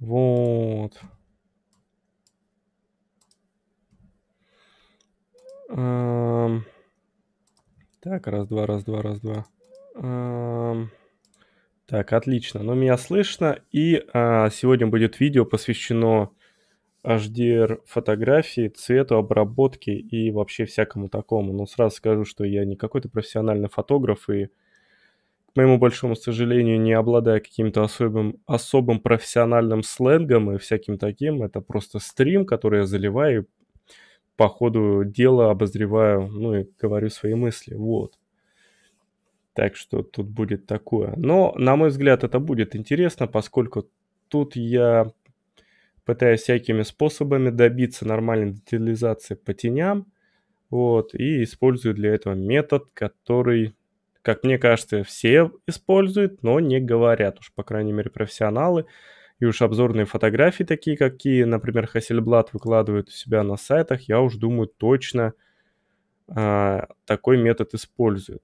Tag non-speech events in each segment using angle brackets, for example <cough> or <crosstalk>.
Вот. Um, так, раз, два, раз, два, раз, два. Um, так, отлично. Ну, меня слышно. И uh, сегодня будет видео посвящено HDR фотографии, цвету, обработке и вообще всякому такому. Но ну, сразу скажу, что я не какой-то профессиональный фотограф и к моему большому сожалению, не обладая каким-то особым, особым профессиональным сленгом и всяким таким. Это просто стрим, который я заливаю и по ходу дела обозреваю, ну и говорю свои мысли. Вот. Так что тут будет такое. Но, на мой взгляд, это будет интересно, поскольку тут я пытаюсь всякими способами добиться нормальной детализации по теням. Вот, и использую для этого метод, который как мне кажется, все используют, но не говорят уж, по крайней мере, профессионалы. И уж обзорные фотографии такие, какие, например, Хасельблат выкладывает у себя на сайтах, я уж думаю, точно а, такой метод использует.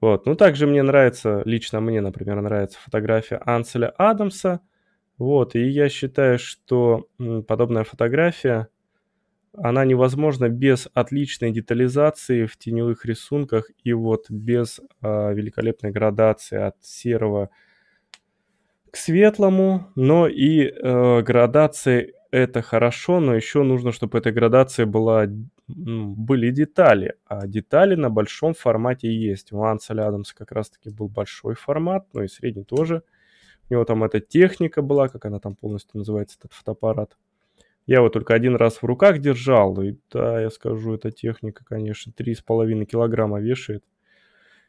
Вот. Ну, также мне нравится, лично мне, например, нравится фотография Анселя Адамса. Вот, и я считаю, что подобная фотография она невозможна без отличной детализации в теневых рисунках и вот без э, великолепной градации от серого к светлому, но и э, градации это хорошо, но еще нужно, чтобы этой градации была, ну, были детали. А детали на большом формате есть. У Анселя Адамса как раз-таки был большой формат, ну и средний тоже. У него там эта техника была, как она там полностью называется, этот фотоаппарат. Я его только один раз в руках держал, и да, я скажу, эта техника, конечно, 3,5 килограмма вешает.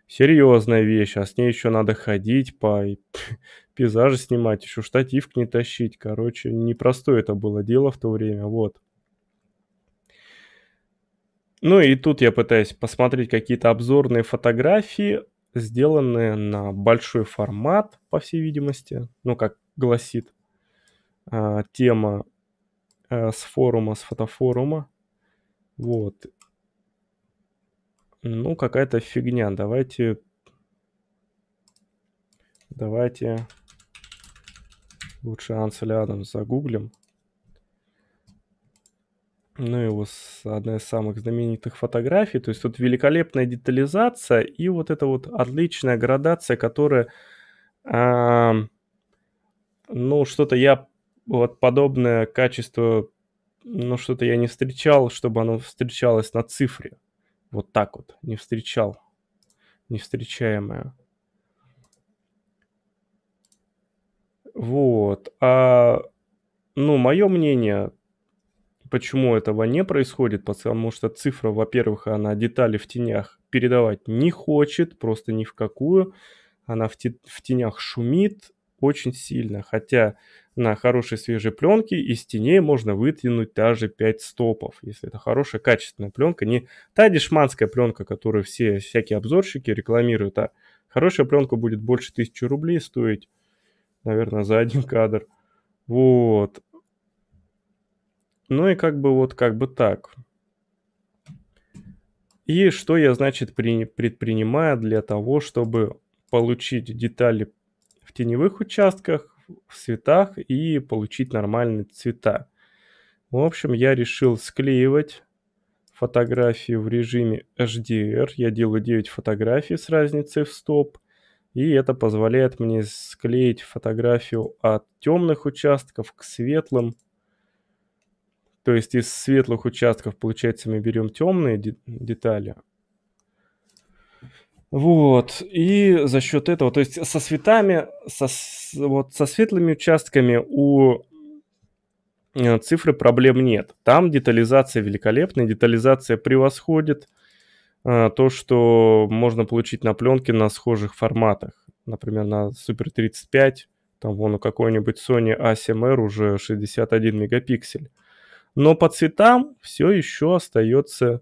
Серьезная вещь, а с ней еще надо ходить по <laughs> пейзажи снимать, еще штатив к ней тащить. Короче, непростое это было дело в то время, вот. Ну и тут я пытаюсь посмотреть какие-то обзорные фотографии, сделанные на большой формат, по всей видимости, ну как гласит э, тема Э, с форума, с фотофорума. Вот. Ну, какая-то фигня. Давайте... Давайте лучше Ансель Адамс загуглим. Ну, его с одна из самых знаменитых фотографий. То есть тут великолепная детализация и вот эта вот отличная градация, которая... А, ну, что-то я вот подобное качество, ну, что-то я не встречал, чтобы оно встречалось на цифре. Вот так вот, не встречал. Невстречаемое. Вот. А, ну, мое мнение, почему этого не происходит, потому что цифра, во-первых, она детали в тенях передавать не хочет, просто ни в какую. Она в, те, в тенях шумит, очень сильно, хотя на хорошей свежей пленке из теней можно вытянуть даже 5 стопов, если это хорошая качественная пленка, не та дешманская пленка, которую все всякие обзорщики рекламируют, а хорошая пленка будет больше 1000 рублей стоить, наверное, за один кадр. Вот. Ну и как бы вот как бы так. И что я, значит, предпринимаю для того, чтобы получить детали теневых участках, в цветах и получить нормальные цвета. В общем, я решил склеивать фотографии в режиме HDR. Я делаю 9 фотографий с разницей в стоп. И это позволяет мне склеить фотографию от темных участков к светлым. То есть из светлых участков, получается, мы берем темные детали, вот, и за счет этого, то есть со светами, со, вот, со светлыми участками у э, цифры проблем нет. Там детализация великолепная, детализация превосходит э, то, что можно получить на пленке на схожих форматах. Например, на Super 35, там вон у какой-нибудь Sony A7R уже 61 мегапиксель. Но по цветам все еще остается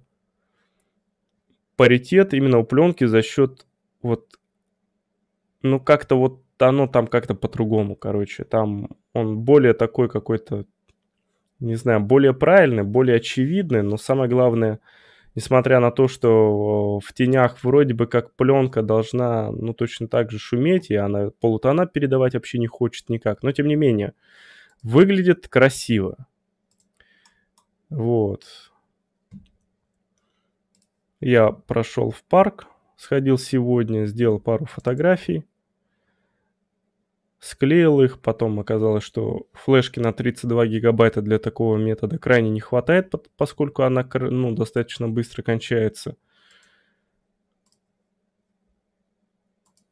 паритет именно у пленки за счет вот, ну как-то вот оно там как-то по-другому, короче. Там он более такой какой-то, не знаю, более правильный, более очевидный, но самое главное, несмотря на то, что в тенях вроде бы как пленка должна, ну, точно так же шуметь, и она полутона передавать вообще не хочет никак, но тем не менее, выглядит красиво. Вот. Я прошел в парк, сходил сегодня, сделал пару фотографий, склеил их, потом оказалось, что флешки на 32 гигабайта для такого метода крайне не хватает, поскольку она ну, достаточно быстро кончается.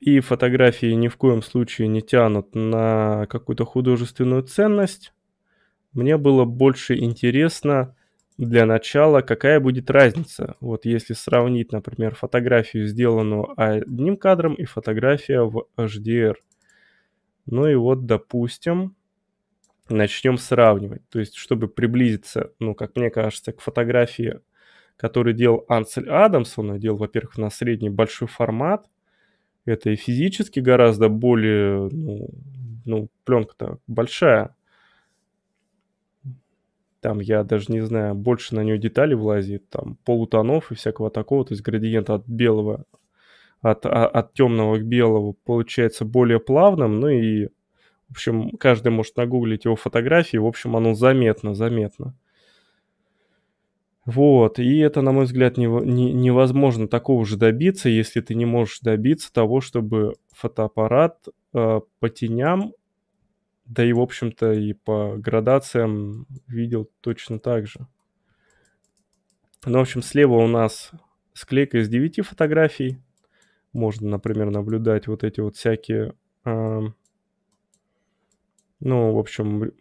И фотографии ни в коем случае не тянут на какую-то художественную ценность. Мне было больше интересно, для начала, какая будет разница? Вот если сравнить, например, фотографию, сделанную одним кадром, и фотография в HDR. Ну и вот, допустим, начнем сравнивать. То есть, чтобы приблизиться, ну, как мне кажется, к фотографии, которую делал Ансель Адамс, он делал, во-первых, на средний большой формат, это и физически гораздо более, ну, ну пленка-то большая, там, я даже не знаю, больше на нее детали влазит, там полутонов и всякого такого, то есть градиент от белого, от, а, от темного к белому получается более плавным, ну и, в общем, каждый может нагуглить его фотографии, в общем, оно заметно, заметно. Вот, и это, на мой взгляд, не, не, невозможно такого же добиться, если ты не можешь добиться того, чтобы фотоаппарат э, по теням да и, в общем-то, и по градациям видел точно так же. Ну, в общем, слева у нас склейка из 9 фотографий. Можно, например, наблюдать вот эти вот всякие... Э, ну, в общем...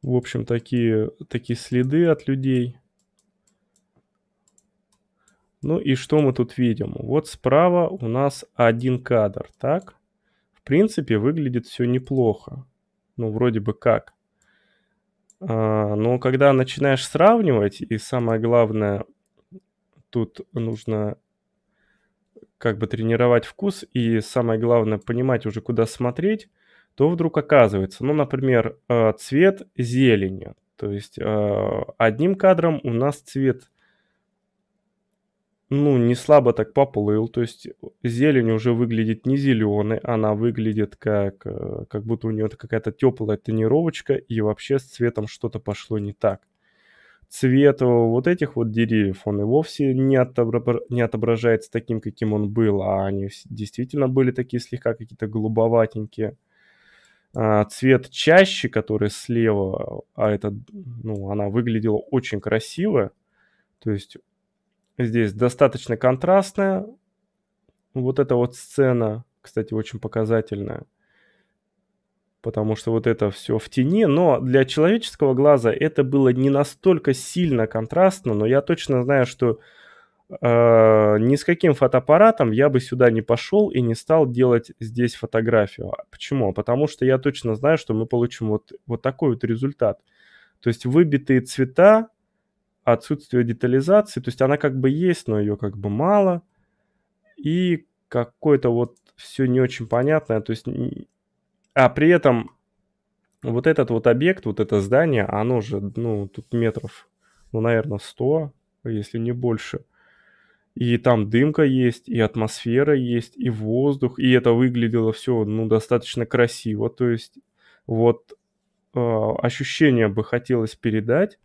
В общем, такие, такие следы от людей. Ну и что мы тут видим? Вот справа у нас один кадр, так? принципе, выглядит все неплохо. Ну, вроде бы как. А, но когда начинаешь сравнивать, и самое главное, тут нужно как бы тренировать вкус, и самое главное, понимать уже, куда смотреть, то вдруг оказывается, ну, например, а, цвет зелени. То есть а, одним кадром у нас цвет ну, не слабо так поплыл, то есть зелень уже выглядит не зеленой, она выглядит как, э, как будто у нее какая-то теплая тонировочка, и вообще с цветом что-то пошло не так. Цвет вот этих вот деревьев, он и вовсе не, отобра- не отображается таким, каким он был, а они действительно были такие слегка какие-то голубоватенькие. А, цвет чаще, который слева, а это, ну, она выглядела очень красиво, то есть Здесь достаточно контрастная. Вот эта вот сцена, кстати, очень показательная. Потому что вот это все в тени. Но для человеческого глаза это было не настолько сильно контрастно. Но я точно знаю, что э, ни с каким фотоаппаратом я бы сюда не пошел и не стал делать здесь фотографию. А почему? Потому что я точно знаю, что мы получим вот, вот такой вот результат. То есть выбитые цвета, отсутствие детализации, то есть она как бы есть, но ее как бы мало, и какое-то вот все не очень понятное, то есть, а при этом вот этот вот объект, вот это здание, оно же, ну, тут метров, ну, наверное, 100, если не больше. И там дымка есть, и атмосфера есть, и воздух, и это выглядело все, ну, достаточно красиво. То есть вот э, ощущение бы хотелось передать,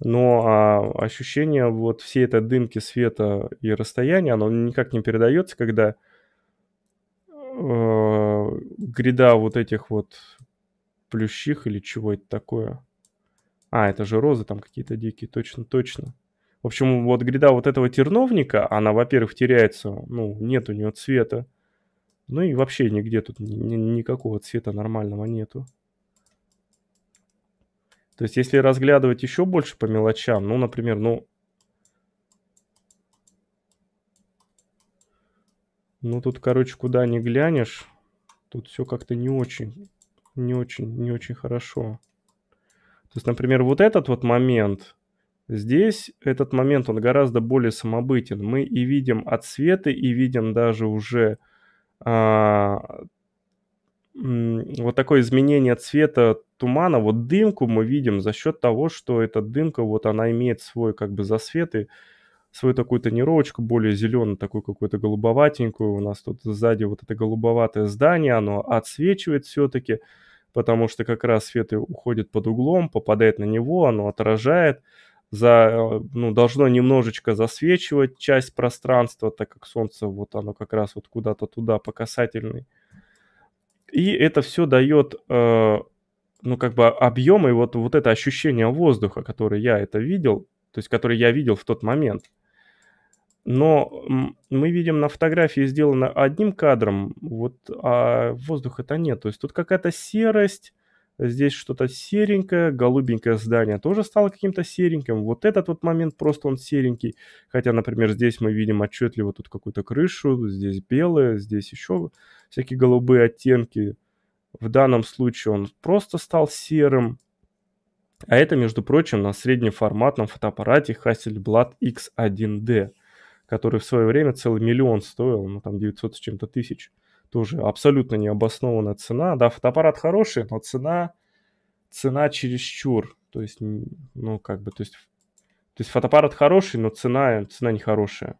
но а, ощущение вот всей этой дымки света и расстояния, оно никак не передается, когда э, гряда вот этих вот плющих или чего это такое. А, это же розы там какие-то дикие, точно-точно. В общем, вот гряда вот этого терновника, она, во-первых, теряется, ну, нет у нее цвета. Ну и вообще нигде тут ни, ни, никакого цвета нормального нету. То есть, если разглядывать еще больше по мелочам, ну, например, ну, ну, тут, короче, куда не глянешь, тут все как-то не очень, не очень, не очень хорошо. То есть, например, вот этот вот момент, здесь этот момент, он гораздо более самобытен. Мы и видим отсветы, и видим даже уже а, вот такое изменение цвета тумана, вот дымку мы видим за счет того, что эта дымка, вот она имеет свой как бы засвет и свою такую тонировочку, более зеленую, такую какую-то голубоватенькую. У нас тут сзади вот это голубоватое здание, оно отсвечивает все-таки, потому что как раз свет уходит под углом, попадает на него, оно отражает. За, э, ну, должно немножечко засвечивать часть пространства, так как солнце вот оно как раз вот куда-то туда по касательной. И это все дает, э, ну, как бы объем и вот, вот это ощущение воздуха, которое я это видел, то есть который я видел в тот момент. Но мы видим на фотографии сделано одним кадром, вот, а воздуха-то нет. То есть тут какая-то серость, Здесь что-то серенькое, голубенькое здание тоже стало каким-то сереньким. Вот этот вот момент просто он серенький. Хотя, например, здесь мы видим отчетливо тут какую-то крышу, здесь белое, здесь еще всякие голубые оттенки. В данном случае он просто стал серым. А это, между прочим, на среднеформатном фотоаппарате Hasselblad X1D, который в свое время целый миллион стоил, ну там 900 с чем-то тысяч тоже абсолютно необоснованная цена. Да, фотоаппарат хороший, но цена, цена чересчур. То есть, ну, как бы, то есть, то есть фотоаппарат хороший, но цена, цена нехорошая.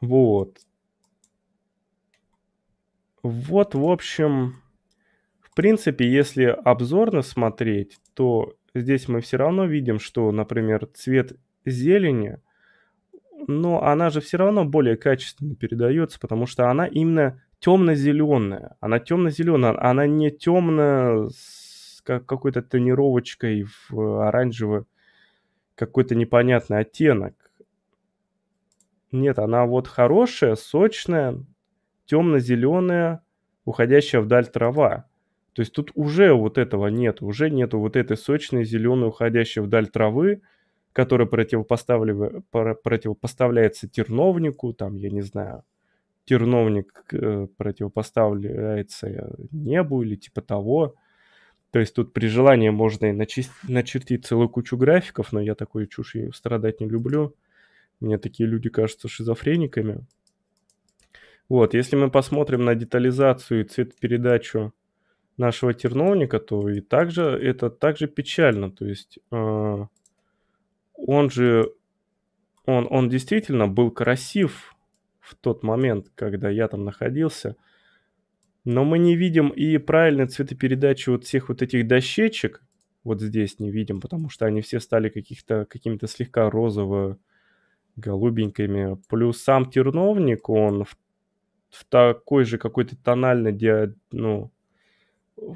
Вот. Вот, в общем, в принципе, если обзорно смотреть, то здесь мы все равно видим, что, например, цвет зелени – но она же все равно более качественно передается, потому что она именно темно-зеленая. Она темно-зеленая, она не темно с какой-то тонировочкой в оранжевый какой-то непонятный оттенок. Нет, она вот хорошая, сочная, темно-зеленая, уходящая вдаль трава. То есть тут уже вот этого нет, уже нету вот этой сочной зеленой уходящей вдаль травы, который противопоставлив... противопоставляется терновнику, там, я не знаю, терновник э, противопоставляется небу или типа того. То есть тут при желании можно и начи- начертить целую кучу графиков, но я такой чушью страдать не люблю. Мне такие люди кажутся шизофрениками. Вот, если мы посмотрим на детализацию и цветопередачу нашего терновника, то и также это также печально. То есть э, он же, он, он действительно был красив в тот момент, когда я там находился, но мы не видим и правильной цветопередачи вот всех вот этих дощечек, вот здесь не видим, потому что они все стали каких-то, какими-то слегка розово голубенькими. Плюс сам терновник, он в, в такой же какой-то тональный тональной, ну, в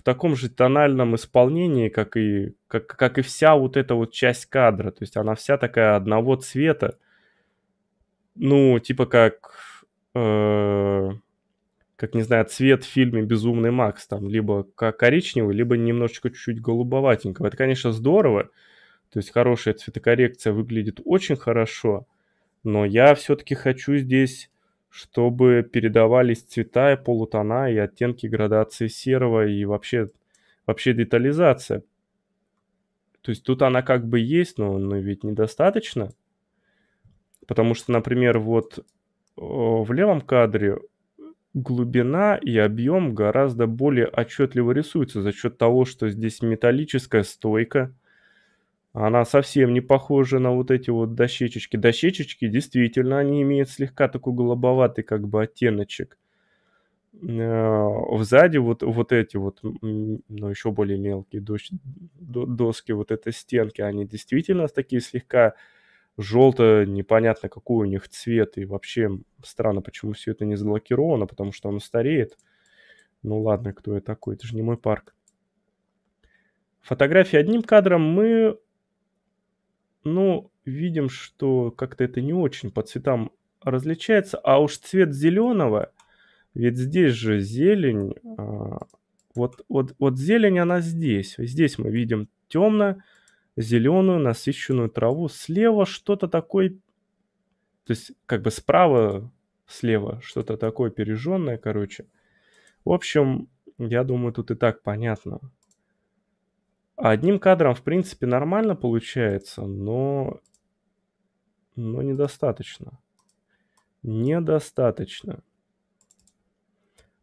в таком же тональном исполнении, как и, как, как и вся вот эта вот часть кадра. То есть она вся такая одного цвета. Ну, типа как... Э, как, не знаю, цвет в фильме «Безумный Макс». Там либо коричневый, либо немножечко чуть-чуть голубоватенького. Это, конечно, здорово. То есть хорошая цветокоррекция выглядит очень хорошо. Но я все-таки хочу здесь чтобы передавались цвета и полутона и оттенки градации серого и вообще, вообще детализация. То есть тут она как бы есть, но, но ведь недостаточно. Потому что, например, вот э, в левом кадре глубина и объем гораздо более отчетливо рисуются за счет того, что здесь металлическая стойка, она совсем не похожа на вот эти вот дощечечки. Дощечечки, действительно, они имеют слегка такой голубоватый как бы оттеночек. Э, сзади вот, вот эти вот, ну, еще более мелкие дощ, доски, вот это стенки, они действительно такие слегка желто, непонятно какой у них цвет, и вообще странно, почему все это не заблокировано, потому что оно стареет. Ну ладно, кто я такой, это же не мой парк. Фотографии одним кадром мы ну, видим, что как-то это не очень по цветам различается. А уж цвет зеленого, ведь здесь же зелень, а, вот, вот, вот зелень она здесь. Здесь мы видим темно-зеленую насыщенную траву. Слева что-то такое, то есть как бы справа, слева что-то такое пережженное, короче. В общем, я думаю, тут и так понятно. Одним кадром, в принципе, нормально получается, но, но недостаточно. Недостаточно.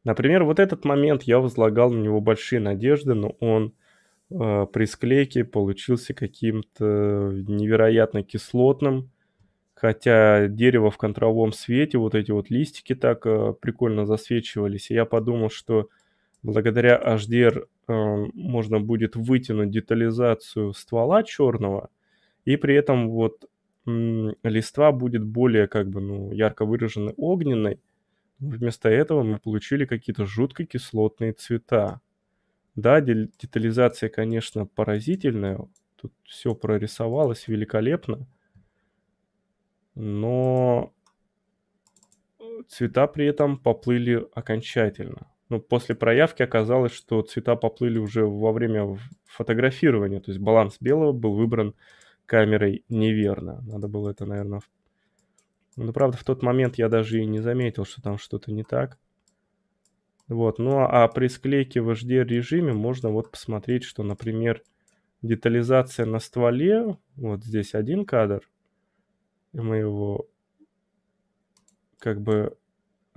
Например, вот этот момент я возлагал на него большие надежды, но он э, при склейке получился каким-то невероятно кислотным. Хотя дерево в контровом свете, вот эти вот листики так э, прикольно засвечивались. И я подумал, что благодаря HDR Э, можно будет вытянуть детализацию ствола черного, и при этом вот листва будет более как бы ну, ярко выраженной огненной. Вместо этого мы получили какие-то жутко кислотные цвета. Да, детализация, конечно, поразительная. Тут все прорисовалось великолепно. Но э, цвета при этом поплыли окончательно но ну, после проявки оказалось, что цвета поплыли уже во время фотографирования, то есть баланс белого был выбран камерой неверно. Надо было это, наверное... Ну, правда, в тот момент я даже и не заметил, что там что-то не так. Вот, ну а, а при склейке в HDR режиме можно вот посмотреть, что, например, детализация на стволе, вот здесь один кадр, и мы его как бы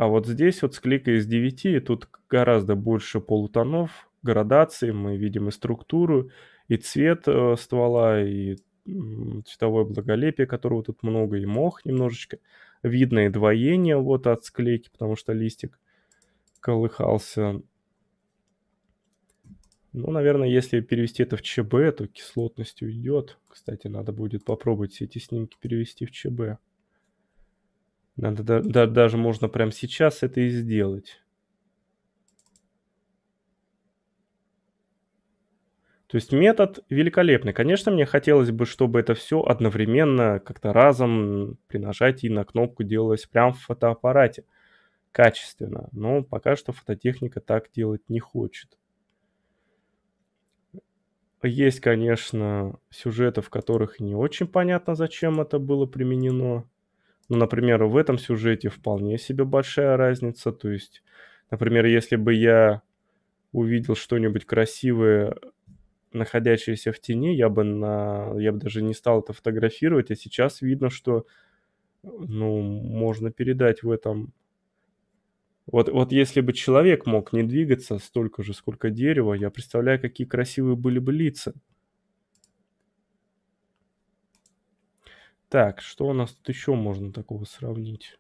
а вот здесь вот с клика из 9 тут гораздо больше полутонов, градации, мы видим и структуру, и цвет э, ствола, и цветовое благолепие, которого тут много, и мох немножечко. Видно и двоение вот от склейки, потому что листик колыхался. Ну, наверное, если перевести это в ЧБ, то кислотность уйдет. Кстати, надо будет попробовать все эти снимки перевести в ЧБ. Надо, да, да, даже можно прямо сейчас это и сделать. То есть метод великолепный. Конечно, мне хотелось бы, чтобы это все одновременно, как-то разом при нажатии на кнопку делалось прямо в фотоаппарате. Качественно. Но пока что фототехника так делать не хочет. Есть, конечно, сюжеты, в которых не очень понятно, зачем это было применено. Ну, например, в этом сюжете вполне себе большая разница. То есть, например, если бы я увидел что-нибудь красивое, находящееся в тени, я бы, на... я бы даже не стал это фотографировать, а сейчас видно, что ну, можно передать в этом. Вот, вот если бы человек мог не двигаться столько же, сколько дерево, я представляю, какие красивые были бы лица. Так, что у нас тут еще можно такого сравнить?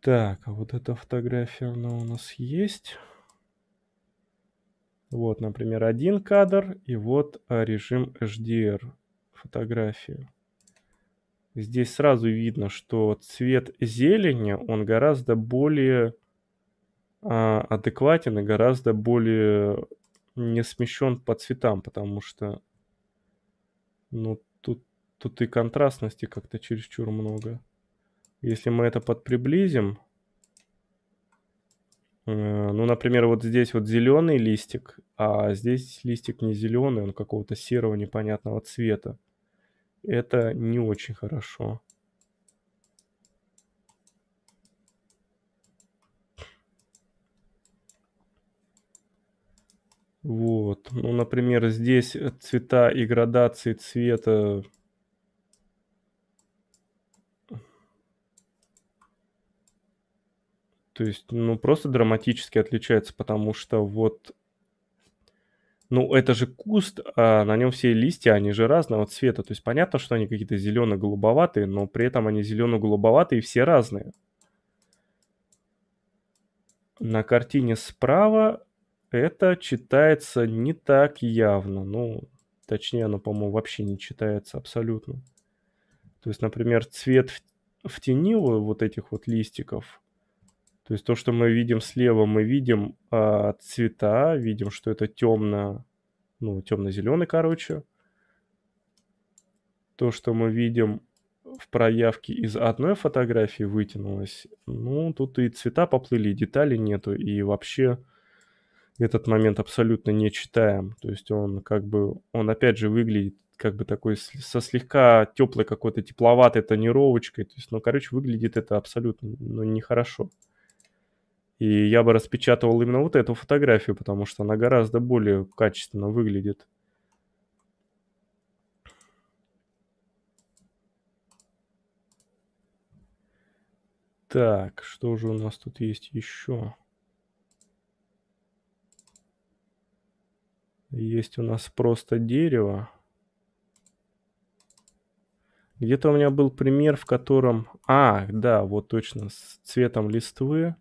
Так, а вот эта фотография, она у нас есть. Вот, например, один кадр, и вот а, режим HDR фотографии. Здесь сразу видно, что цвет зелени, он гораздо более а, адекватен и гораздо более не смещен по цветам, потому что ну, тут, тут и контрастности как-то чересчур много. Если мы это подприблизим, э, ну, например, вот здесь вот зеленый листик, а здесь листик не зеленый, он какого-то серого непонятного цвета. Это не очень хорошо. Вот. Ну, например, здесь цвета и градации цвета То есть, ну, просто драматически отличается, потому что вот... Ну, это же куст, а на нем все листья, они же разного цвета. То есть, понятно, что они какие-то зелено-голубоватые, но при этом они зелено-голубоватые и все разные. На картине справа это читается не так явно. Ну, точнее, оно, по-моему, вообще не читается абсолютно. То есть, например, цвет в, в тени вот этих вот листиков, то есть то, что мы видим слева, мы видим э, цвета, видим, что это темно, ну, темно-зеленый, короче. То, что мы видим в проявке из одной фотографии вытянулось, ну, тут и цвета поплыли, и деталей нету, и вообще этот момент абсолютно не читаем. То есть он как бы, он опять же выглядит как бы такой со слегка теплой какой-то тепловатой тонировочкой. То есть, ну, короче, выглядит это абсолютно ну, нехорошо. И я бы распечатывал именно вот эту фотографию, потому что она гораздо более качественно выглядит. Так, что же у нас тут есть еще? Есть у нас просто дерево. Где-то у меня был пример, в котором... А, да, вот точно, с цветом листвы.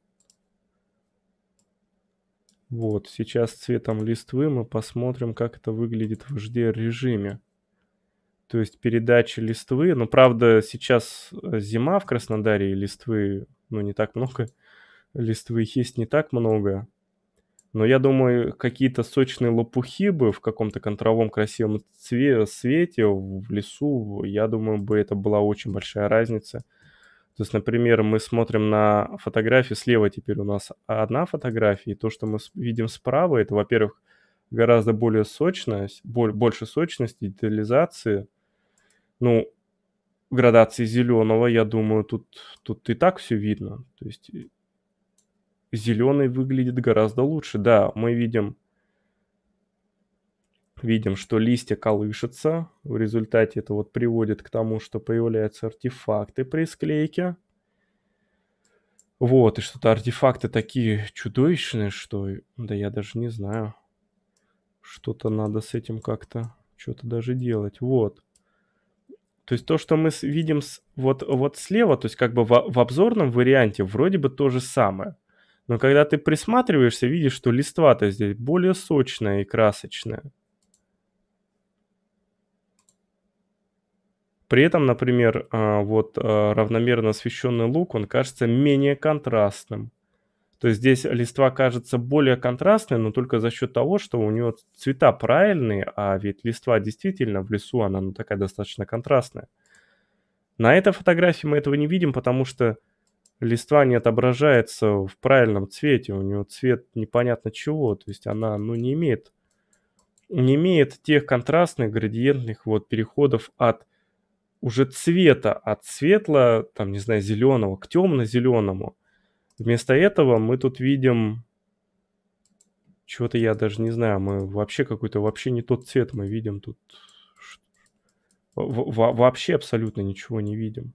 Вот, сейчас цветом листвы мы посмотрим, как это выглядит в HD-режиме. То есть передача листвы. Но, ну, правда, сейчас э, зима в Краснодаре, и листвы, ну, не так много. Листвы есть не так много. Но я думаю, какие-то сочные лопухи бы в каком-то контровом красивом цве- свете в лесу, я думаю, бы это была очень большая разница. То есть, например, мы смотрим на фотографии, слева теперь у нас одна фотография, и то, что мы видим справа, это, во-первых, гораздо более сочность, боль, больше сочности, детализации. Ну, градации зеленого, я думаю, тут, тут и так все видно. То есть Зеленый выглядит гораздо лучше. Да, мы видим, видим, что листья колышется. В результате это вот приводит к тому, что появляются артефакты при склейке. Вот, и что-то артефакты такие чудовищные, что... Да я даже не знаю. Что-то надо с этим как-то... Что-то даже делать. Вот. То есть то, что мы видим с, вот, вот слева, то есть как бы в, в обзорном варианте вроде бы то же самое. Но когда ты присматриваешься, видишь, что листва-то здесь более сочная и красочная. При этом, например, а, вот а, равномерно освещенный лук, он кажется менее контрастным. То есть здесь листва кажется более контрастной, но только за счет того, что у него цвета правильные, а ведь листва действительно в лесу, она ну, такая достаточно контрастная. На этой фотографии мы этого не видим, потому что листва не отображается в правильном цвете, у нее цвет непонятно чего, то есть она, ну, не имеет, не имеет тех контрастных градиентных вот переходов от уже цвета, от светло, там, не знаю, зеленого к темно-зеленому. Вместо этого мы тут видим чего-то я даже не знаю, мы вообще какой-то, вообще не тот цвет мы видим тут. Во вообще абсолютно ничего не видим.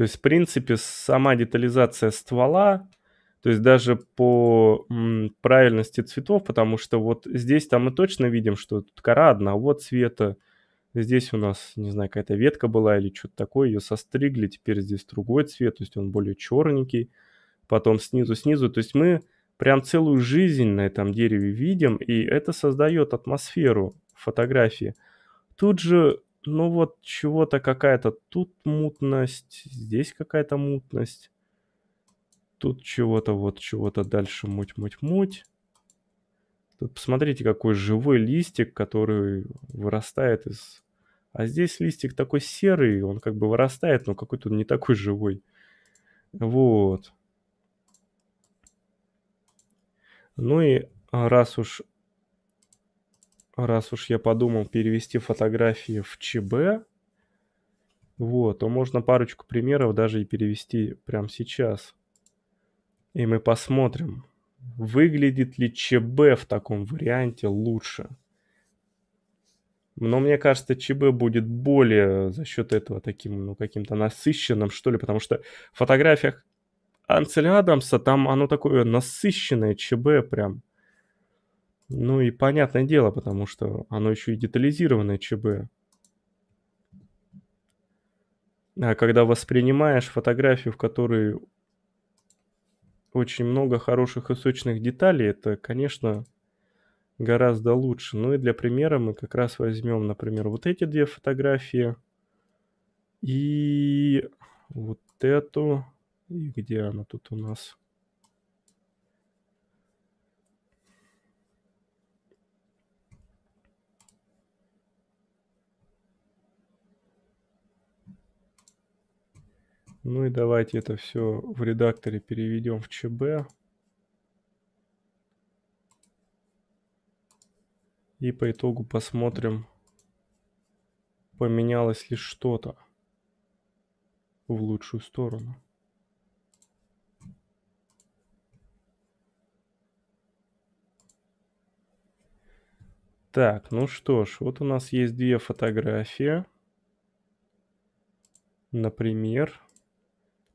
То есть, в принципе, сама детализация ствола, то есть даже по правильности цветов, потому что вот здесь там мы точно видим, что тут кора одного цвета, здесь у нас, не знаю, какая-то ветка была или что-то такое, ее состригли, теперь здесь другой цвет, то есть он более черненький, потом снизу-снизу, то есть мы прям целую жизнь на этом дереве видим, и это создает атмосферу фотографии. Тут же ну вот чего-то какая-то тут мутность, здесь какая-то мутность. Тут чего-то, вот чего-то дальше муть-муть-муть. Тут посмотрите, какой живой листик, который вырастает из... А здесь листик такой серый, он как бы вырастает, но какой-то не такой живой. Вот. Ну и раз уж раз уж я подумал перевести фотографии в ЧБ, вот, то можно парочку примеров даже и перевести прямо сейчас. И мы посмотрим, выглядит ли ЧБ в таком варианте лучше. Но мне кажется, ЧБ будет более за счет этого таким, ну, каким-то насыщенным, что ли, потому что в фотографиях Анцеля Адамса там оно такое насыщенное ЧБ прям. Ну и понятное дело, потому что оно еще и детализированное ЧБ. А когда воспринимаешь фотографию, в которой очень много хороших и сочных деталей, это, конечно, гораздо лучше. Ну и для примера мы как раз возьмем, например, вот эти две фотографии и вот эту. И где она тут у нас? Ну и давайте это все в редакторе переведем в ЧБ. И по итогу посмотрим, поменялось ли что-то в лучшую сторону. Так, ну что ж, вот у нас есть две фотографии. Например,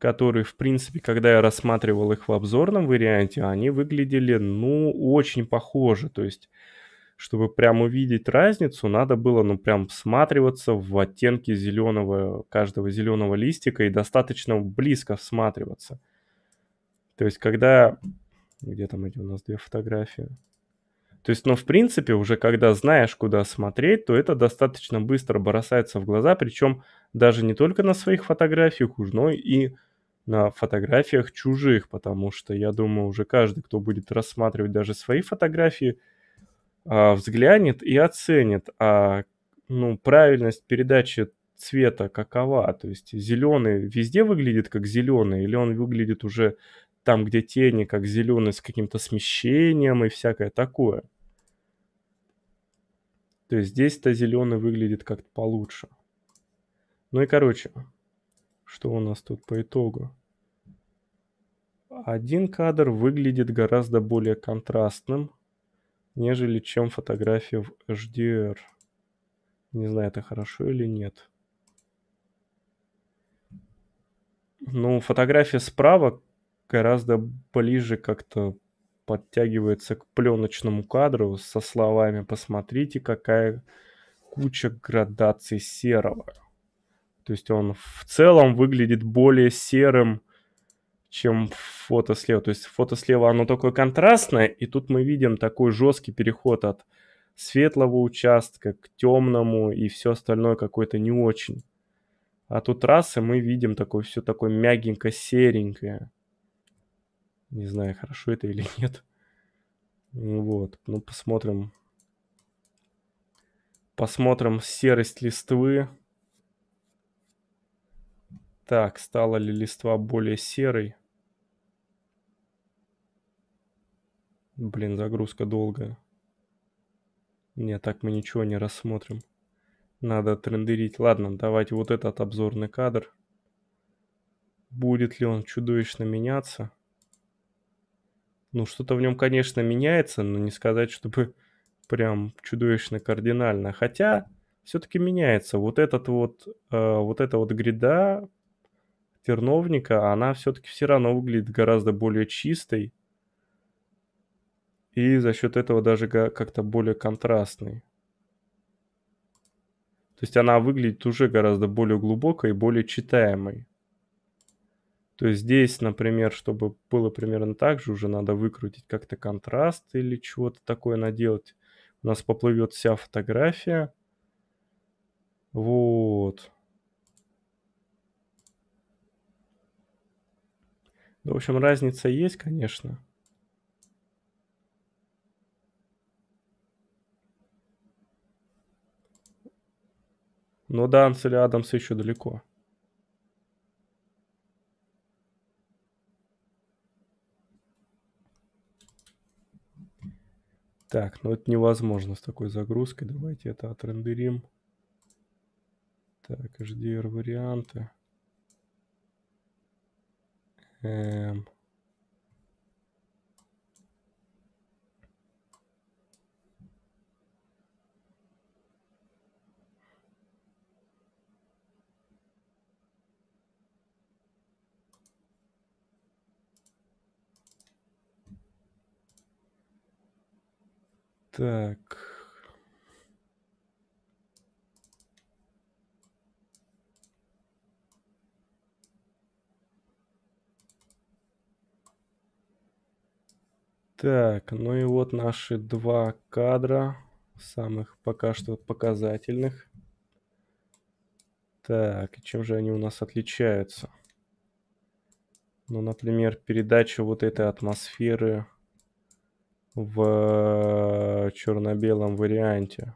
которые, в принципе, когда я рассматривал их в обзорном варианте, они выглядели, ну, очень похоже. То есть, чтобы прям увидеть разницу, надо было, ну, прям всматриваться в оттенки зеленого, каждого зеленого листика и достаточно близко всматриваться. То есть, когда... Где там эти у нас две фотографии? То есть, ну, в принципе, уже когда знаешь, куда смотреть, то это достаточно быстро бросается в глаза, причем даже не только на своих фотографиях, уж, но и на фотографиях чужих, потому что я думаю, уже каждый, кто будет рассматривать даже свои фотографии, а, взглянет и оценит, а ну, правильность передачи цвета какова. То есть зеленый везде выглядит как зеленый, или он выглядит уже там, где тени, как зеленый с каким-то смещением и всякое такое. То есть здесь-то зеленый выглядит как-то получше. Ну и короче, что у нас тут по итогу. Один кадр выглядит гораздо более контрастным, нежели чем фотография в HDR. Не знаю, это хорошо или нет. Ну, фотография справа гораздо ближе как-то подтягивается к пленочному кадру со словами «Посмотрите, какая куча градаций серого». То есть он в целом выглядит более серым, чем фото слева. То есть фото слева оно такое контрастное, и тут мы видим такой жесткий переход от светлого участка к темному и все остальное какое-то не очень. А тут раз, и мы видим такое все такое мягенько серенькое. Не знаю, хорошо это или <laughs> нет. Ну вот, ну посмотрим. Посмотрим серость листвы. Так, стала ли листва более серой? Блин, загрузка долгая. Нет, так мы ничего не рассмотрим. Надо трендерить. Ладно, давайте вот этот обзорный кадр. Будет ли он чудовищно меняться? Ну, что-то в нем, конечно, меняется, но не сказать, чтобы <laughs> прям чудовищно кардинально. Хотя, все-таки меняется. Вот этот вот, э, вот эта вот гряда терновника, а она все-таки все равно выглядит гораздо более чистой. И за счет этого даже как-то более контрастной. То есть она выглядит уже гораздо более глубокой и более читаемой. То есть здесь, например, чтобы было примерно так же, уже надо выкрутить как-то контраст или чего-то такое наделать. У нас поплывет вся фотография. Вот. Ну, в общем, разница есть, конечно. Но до Анселя Адамса еще далеко. Так, ну это невозможно с такой загрузкой. Давайте это отрендерим. Так, HDR варианты. Эм... Так. Так, ну и вот наши два кадра, самых пока что показательных. Так, и чем же они у нас отличаются? Ну, например, передача вот этой атмосферы в э, черно-белом варианте.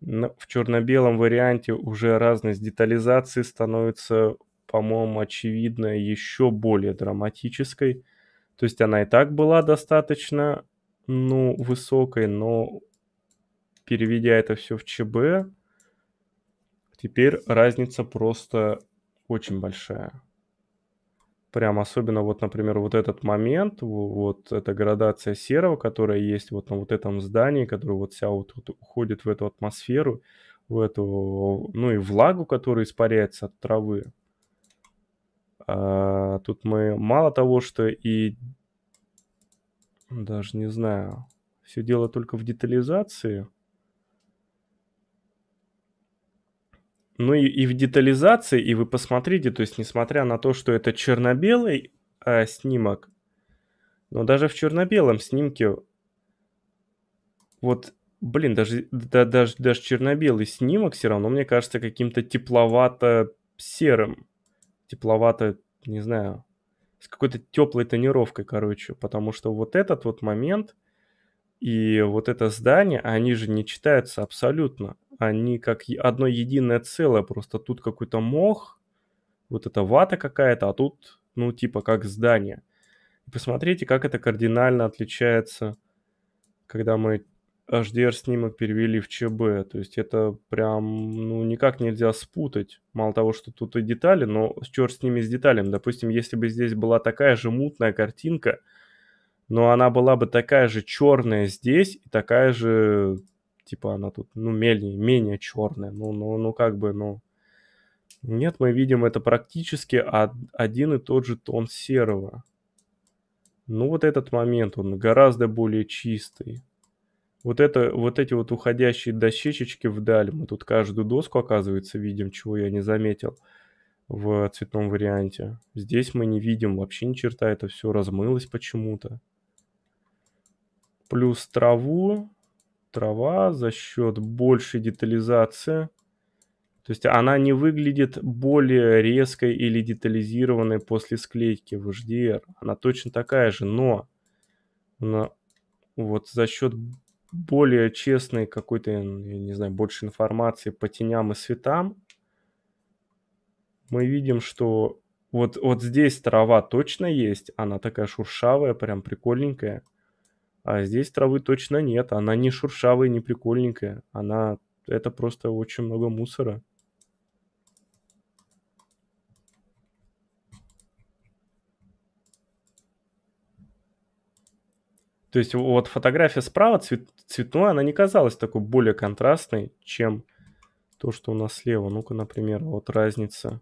Но ну, в черно-белом варианте уже разность детализации становится, по-моему, очевидно еще более драматической – то есть она и так была достаточно, ну, высокой, но переведя это все в ЧБ, теперь разница просто очень большая. Прям особенно вот, например, вот этот момент, вот эта градация серого, которая есть вот на вот этом здании, которая вот вся вот, вот уходит в эту атмосферу, в эту, ну и влагу, которая испаряется от травы. А, тут мы мало того, что и... Даже не знаю. Все дело только в детализации. Ну и, и в детализации, и вы посмотрите, то есть несмотря на то, что это черно-белый э, снимок, но даже в черно-белом снимке, вот, блин, даже, да, даже, даже черно-белый снимок все равно, мне кажется, каким-то тепловато-серым тепловато, не знаю, с какой-то теплой тонировкой, короче, потому что вот этот вот момент и вот это здание, они же не читаются абсолютно, они как одно единое целое, просто тут какой-то мох, вот эта вата какая-то, а тут, ну, типа как здание. Посмотрите, как это кардинально отличается, когда мы HDR снимок перевели в ЧБ. То есть это прям, ну, никак нельзя спутать. Мало того, что тут и детали, но черт с ними с деталями. Допустим, если бы здесь была такая же мутная картинка, но она была бы такая же черная здесь и такая же, типа, она тут, ну, менее, менее черная. Ну, ну, ну, как бы, ну... Нет, мы видим это практически один и тот же тон серого. Ну, вот этот момент, он гораздо более чистый. Вот, это, вот эти вот уходящие дощечечки вдаль, мы тут каждую доску, оказывается, видим, чего я не заметил в цветном варианте. Здесь мы не видим вообще ни черта, это все размылось почему-то. Плюс траву, трава за счет большей детализации. То есть она не выглядит более резкой или детализированной после склейки в HDR. Она точно такая же, но, но вот за счет более честной какой-то, я не знаю, больше информации по теням и светам, мы видим, что вот, вот здесь трава точно есть, она такая шуршавая, прям прикольненькая. А здесь травы точно нет, она не шуршавая, не прикольненькая, она... Это просто очень много мусора. То есть вот фотография справа цвет, цветной, она не казалась такой более контрастной, чем то, что у нас слева. Ну-ка, например, вот разница.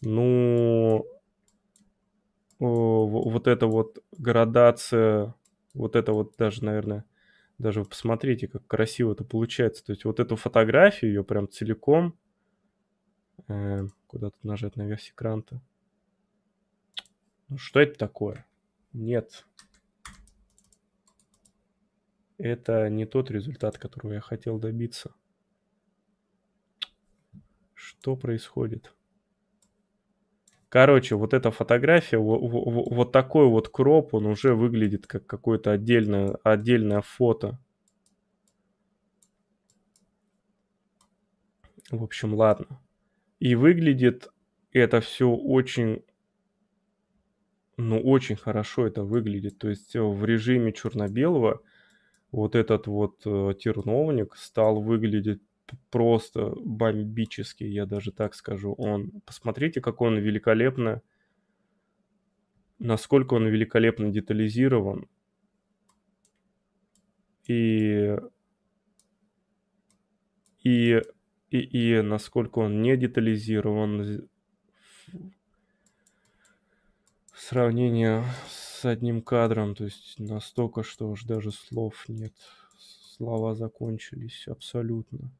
Ну, э, вот эта вот градация, вот это вот даже, наверное, даже вы посмотрите, как красиво это получается. То есть вот эту фотографию, ее прям целиком, э, куда тут нажать наверх экрана-то? Ну, что это такое? Нет, это не тот результат, которого я хотел добиться. Что происходит? Короче, вот эта фотография, вот такой вот кроп, он уже выглядит как какое-то отдельное, отдельное фото. В общем, ладно. И выглядит это все очень, ну, очень хорошо это выглядит. То есть э, в режиме черно-белого – вот этот вот э, терновник стал выглядеть просто бомбически, я даже так скажу. Он, посмотрите, как он великолепно, насколько он великолепно детализирован. И, и, и, и насколько он не детализирован в сравнении с с одним кадром, то есть настолько, что уж даже слов нет. Слова закончились абсолютно.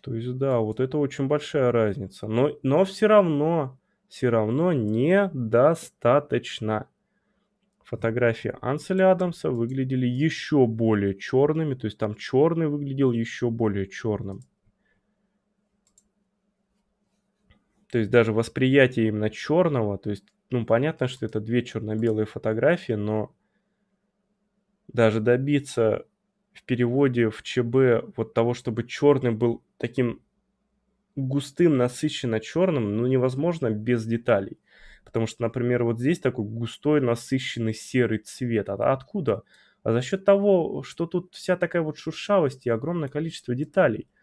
То есть, да, вот это очень большая разница. Но, но все равно, все равно недостаточно. Фотографии Анселя Адамса выглядели еще более черными, то есть там черный выглядел еще более черным. То есть даже восприятие именно черного, то есть ну, понятно, что это две черно-белые фотографии, но даже добиться в переводе в ЧБ вот того, чтобы черный был таким густым, насыщенно черным, ну, невозможно без деталей. Потому что, например, вот здесь такой густой, насыщенный серый цвет. А откуда? А за счет того, что тут вся такая вот шуршавость и огромное количество деталей –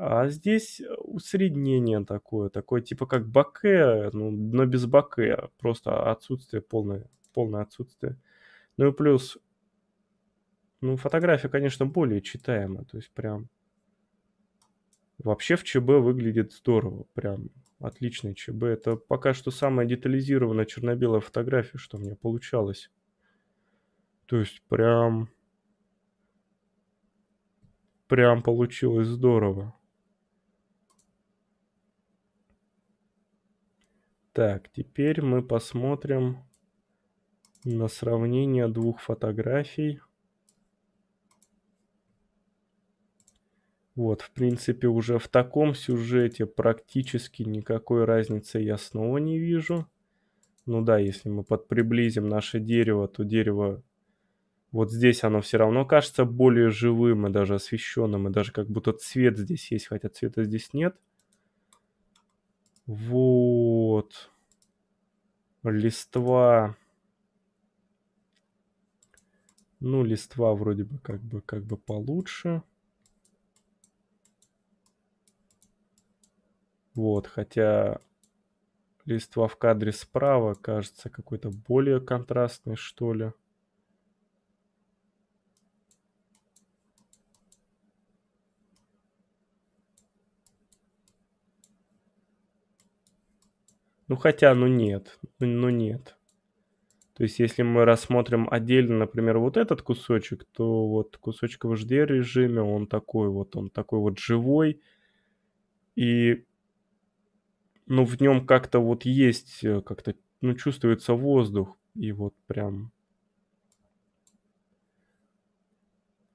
а здесь усреднение такое, такое типа как баке, ну, но без баке, просто отсутствие полное, полное отсутствие. Ну и плюс, ну, фотография, конечно, более читаема, то есть прям вообще в ЧБ выглядит здорово, прям отличный ЧБ. Это пока что самая детализированная черно-белая фотография, что у меня получалось. То есть прям... Прям получилось здорово. Так, теперь мы посмотрим на сравнение двух фотографий. Вот, в принципе, уже в таком сюжете практически никакой разницы я снова не вижу. Ну да, если мы подприблизим наше дерево, то дерево вот здесь оно все равно кажется более живым и даже освещенным, и даже как будто цвет здесь есть, хотя цвета здесь нет. Вот. Листва. Ну, листва вроде бы как бы, как бы получше. Вот, хотя листва в кадре справа кажется какой-то более контрастной, что ли. Ну хотя, ну нет, ну, ну нет. То есть если мы рассмотрим отдельно, например, вот этот кусочек, то вот кусочек в HD режиме, он такой вот, он такой вот живой. И ну в нем как-то вот есть, э, как-то ну чувствуется воздух. И вот прям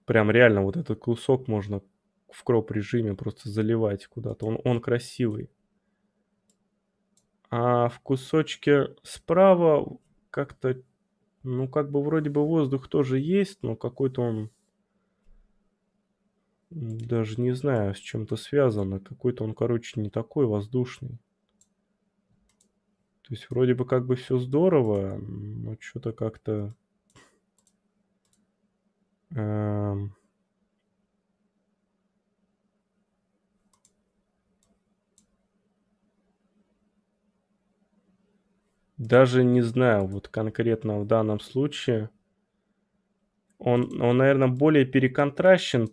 прям реально вот этот кусок можно в кроп режиме просто заливать куда-то. Он, он красивый. А в кусочке справа как-то, ну, как бы вроде бы воздух тоже есть, но какой-то он, даже не знаю, с чем-то связано. А какой-то он, короче, не такой воздушный. То есть вроде бы как бы все здорово, но что-то как-то... Эм... Даже не знаю, вот конкретно в данном случае. Он, он наверное, более переконтращен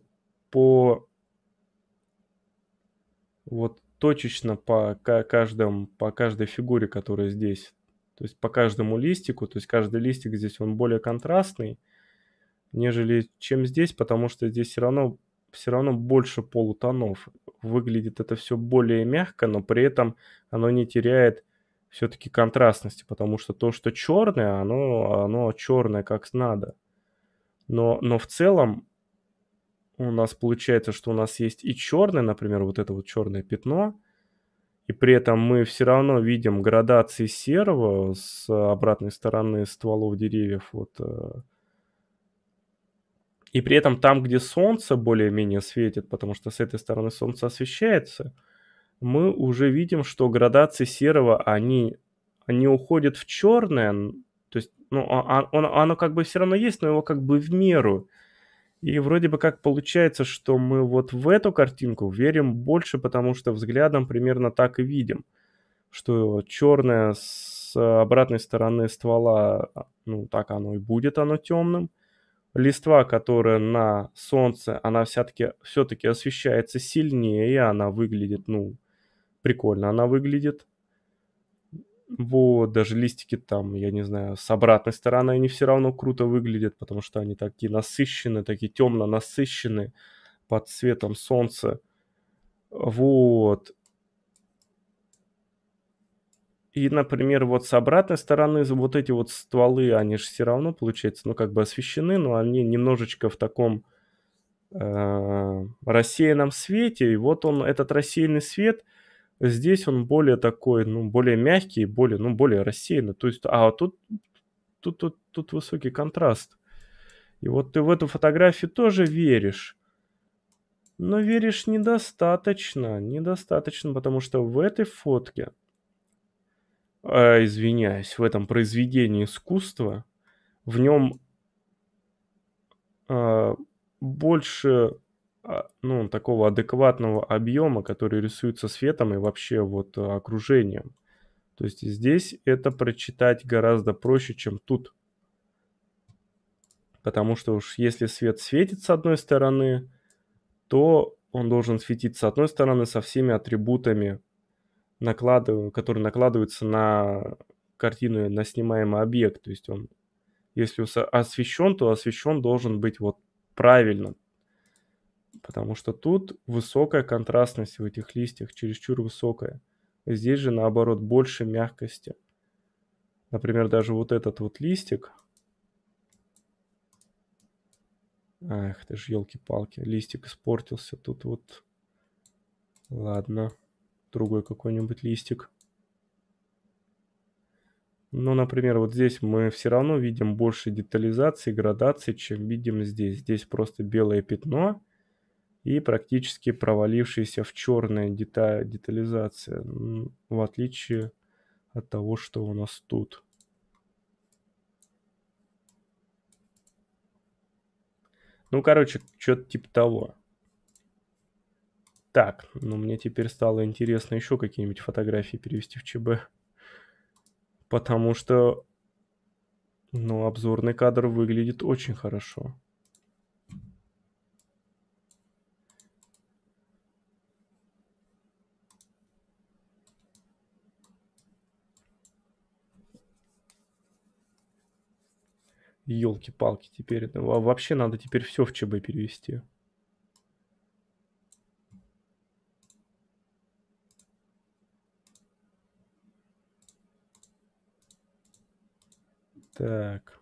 по... Вот точечно по каждому, по каждой фигуре, которая здесь. То есть по каждому листику. То есть каждый листик здесь, он более контрастный, нежели чем здесь, потому что здесь все равно, все равно больше полутонов. Выглядит это все более мягко, но при этом оно не теряет все-таки контрастности, потому что то, что черное, оно, оно черное как надо. Но, но в целом у нас получается, что у нас есть и черное, например, вот это вот черное пятно, и при этом мы все равно видим градации серого с обратной стороны стволов деревьев. Вот. Э. И при этом там, где солнце более-менее светит, потому что с этой стороны солнце освещается – мы уже видим, что градации серого, они, они уходят в черное, то есть ну, а, а, он, оно как бы все равно есть, но его как бы в меру. И вроде бы как получается, что мы вот в эту картинку верим больше, потому что взглядом примерно так и видим, что черное с обратной стороны ствола, а, ну так оно и будет, оно темным. Листва, которая на солнце, она все-таки все освещается сильнее, и она выглядит, ну, Прикольно она выглядит. Вот, даже листики там, я не знаю, с обратной стороны они все равно круто выглядят, потому что они такие насыщенные, такие темно насыщенные под светом солнца. Вот. И, например, вот с обратной стороны вот эти вот стволы, они же все равно, получается, ну, как бы освещены, но они немножечко в таком э, рассеянном свете. И вот он, этот рассеянный свет – Здесь он более такой, ну, более мягкий, более, ну, более рассеянный. То есть, а тут, тут, тут, тут высокий контраст. И вот ты в эту фотографию тоже веришь. Но веришь недостаточно, недостаточно, потому что в этой фотке, э, извиняюсь, в этом произведении искусства, в нем э, а, больше а, ну, такого адекватного объема, который рисуется светом и вообще вот а, окружением. То есть здесь это прочитать гораздо проще, чем тут. Потому что уж если свет светит с одной стороны, то он должен светить с одной стороны со всеми атрибутами, накладыв... которые накладываются на картину, на снимаемый объект. То есть он, если освещен, то освещен должен быть вот правильно, Потому что тут высокая контрастность в этих листьях, чересчур высокая. Здесь же, наоборот, больше мягкости. Например, даже вот этот вот листик. Ах, ты же елки-палки, листик испортился. Тут вот... Ладно, другой какой-нибудь листик. Ну, например, вот здесь мы все равно видим больше детализации, градации, чем видим здесь. Здесь просто белое пятно, и практически провалившаяся в черное дета детализация, в отличие от того, что у нас тут. Ну, короче, что-то типа того. Так, ну мне теперь стало интересно еще какие-нибудь фотографии перевести в ЧБ. Потому что, ну, обзорный кадр выглядит очень хорошо. Елки-палки теперь. Вообще надо теперь все в ЧБ перевести. Так.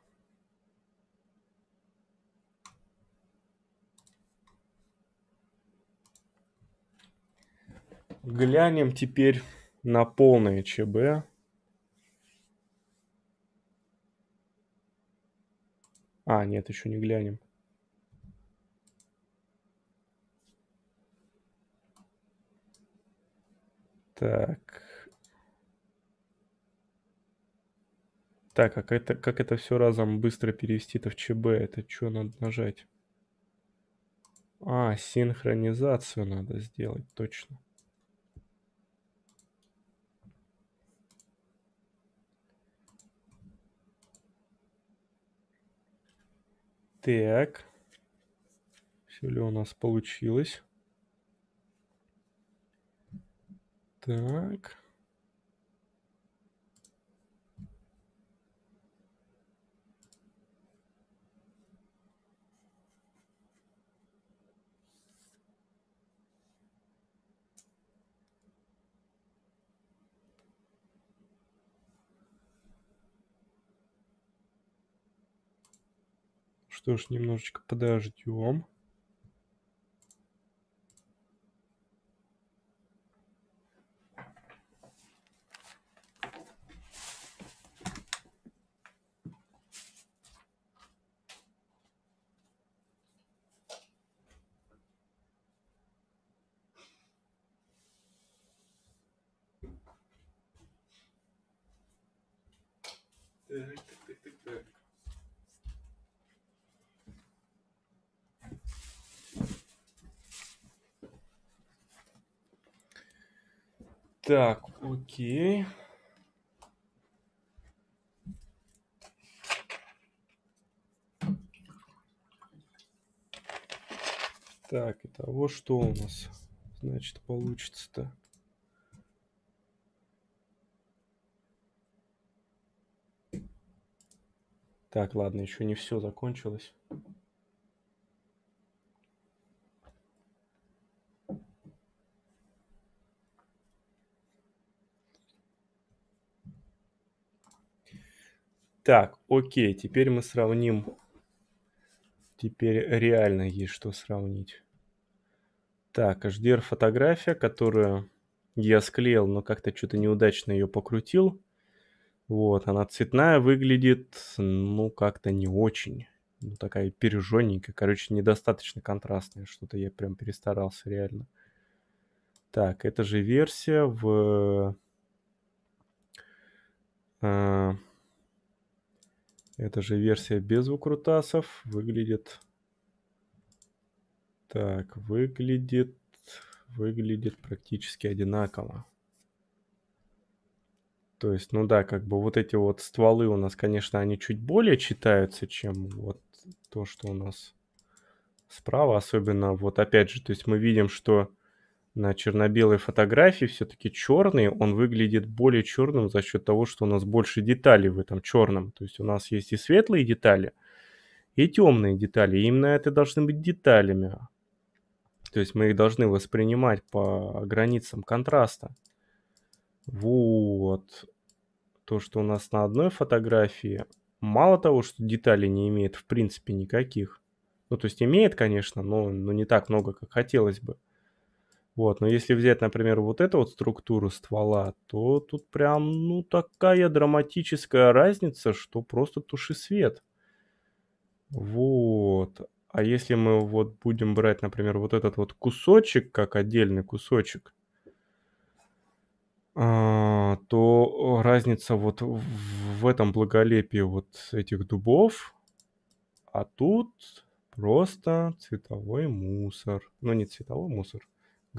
Глянем теперь на полное ЧБ. А, нет, еще не глянем. Так. Так, а как это, как это все разом быстро перевести-то в ЧБ? Это что надо нажать? А, синхронизацию надо сделать, точно. Так. Все ли у нас получилось? Так. Что ж, немножечко подождем. Так, окей. Так, и того, что у нас, значит, получится-то. Так, ладно, еще не все закончилось. Так, окей, теперь мы сравним. Теперь реально есть что сравнить. Так, HDR-фотография, которую я склеил, но как-то что-то неудачно ее покрутил. Вот, она цветная выглядит, ну, как-то не очень. Ну, такая пережженненькая, короче, недостаточно контрастная. Что-то я прям перестарался, реально. Так, это же версия в... Э, это же версия без выкрутасов. Выглядит... Так, выглядит... Выглядит практически одинаково. То есть, ну да, как бы вот эти вот стволы у нас, конечно, они чуть более читаются, чем вот то, что у нас справа. Особенно вот опять же, то есть мы видим, что на черно-белой фотографии все-таки черный, он выглядит более черным за счет того, что у нас больше деталей в этом черном. То есть у нас есть и светлые детали, и темные детали. И именно это должны быть деталями. То есть мы их должны воспринимать по границам контраста. Вот. То, что у нас на одной фотографии, мало того, что детали не имеет в принципе никаких. Ну, то есть имеет, конечно, но, но не так много, как хотелось бы вот, но если взять, например, вот эту вот структуру ствола, то тут прям, ну, такая драматическая разница, что просто туши свет. Вот. А если мы вот будем брать, например, вот этот вот кусочек, как отдельный кусочек, а, то разница вот в этом благолепии вот этих дубов, а тут просто цветовой мусор. Ну, не цветовой мусор,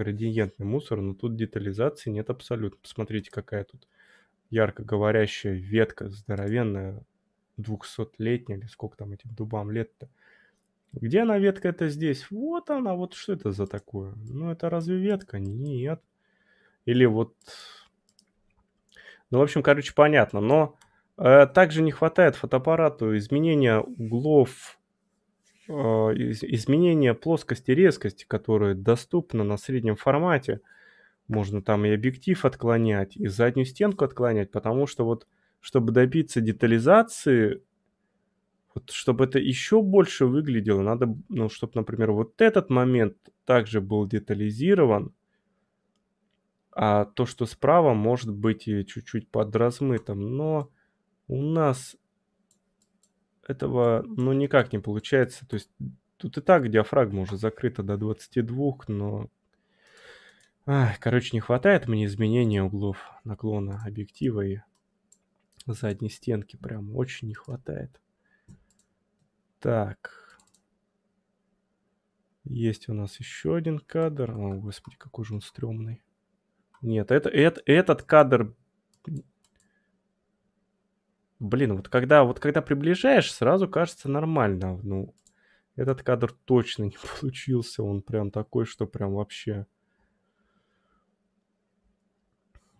градиентный мусор, но тут детализации нет абсолютно. Посмотрите, какая тут ярко говорящая ветка, здоровенная, 200-летняя, или сколько там этим дубам лет-то. Где она ветка это здесь? Вот она, вот что это за такое? Ну, это разве ветка? Нет. Или вот... Ну, в общем, короче, понятно, но э, также не хватает фотоаппарату изменения углов Э, изменение плоскости резкости, которая доступно на среднем формате. Можно там и объектив отклонять, и заднюю стенку отклонять, потому что вот, чтобы добиться детализации, вот, чтобы это еще больше выглядело, надо, ну, чтобы, например, вот этот момент также был детализирован, а то, что справа, может быть и чуть-чуть подразмытым, но у нас этого, ну, никак не получается. То есть тут и так диафрагма уже закрыта до 22, но... Ах, короче, не хватает мне изменения углов наклона объектива и задней стенки. Прям очень не хватает. Так. Есть у нас еще один кадр. О, господи, какой же он стрёмный. Нет, это, это, этот кадр Блин, вот когда, вот когда приближаешь, сразу кажется нормально. Ну, этот кадр точно не <laughs> получился. Он прям такой, что прям вообще...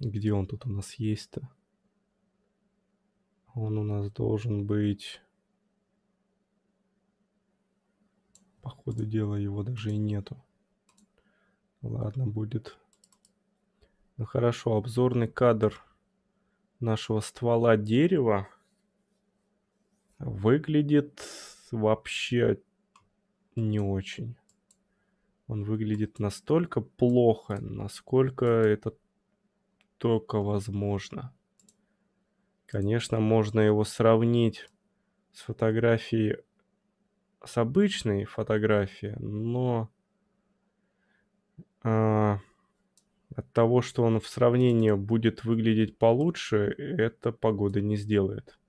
Где он тут у нас есть-то? Он у нас должен быть... По ходу дела его даже и нету. Ладно, будет. Ну хорошо, обзорный кадр нашего ствола дерева выглядит вообще не очень. Он выглядит настолько плохо, насколько это только возможно. Конечно, можно его сравнить с фотографией, с обычной фотографией, но а, от того, что он в сравнении будет выглядеть получше, это погода не сделает.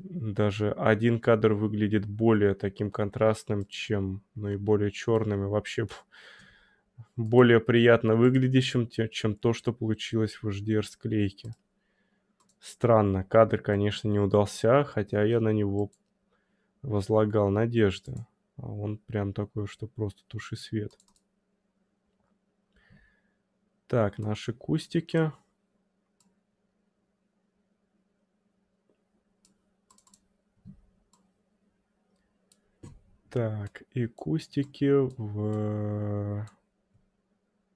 Даже один кадр выглядит более таким контрастным, чем, ну и более черным, и вообще более приятно выглядящим, чем то, что получилось в HDR склейке. Странно, кадр, конечно, не удался, хотя я на него возлагал надежды. А он прям такой, что просто туши свет. Так, наши кустики. Так, и кустики в,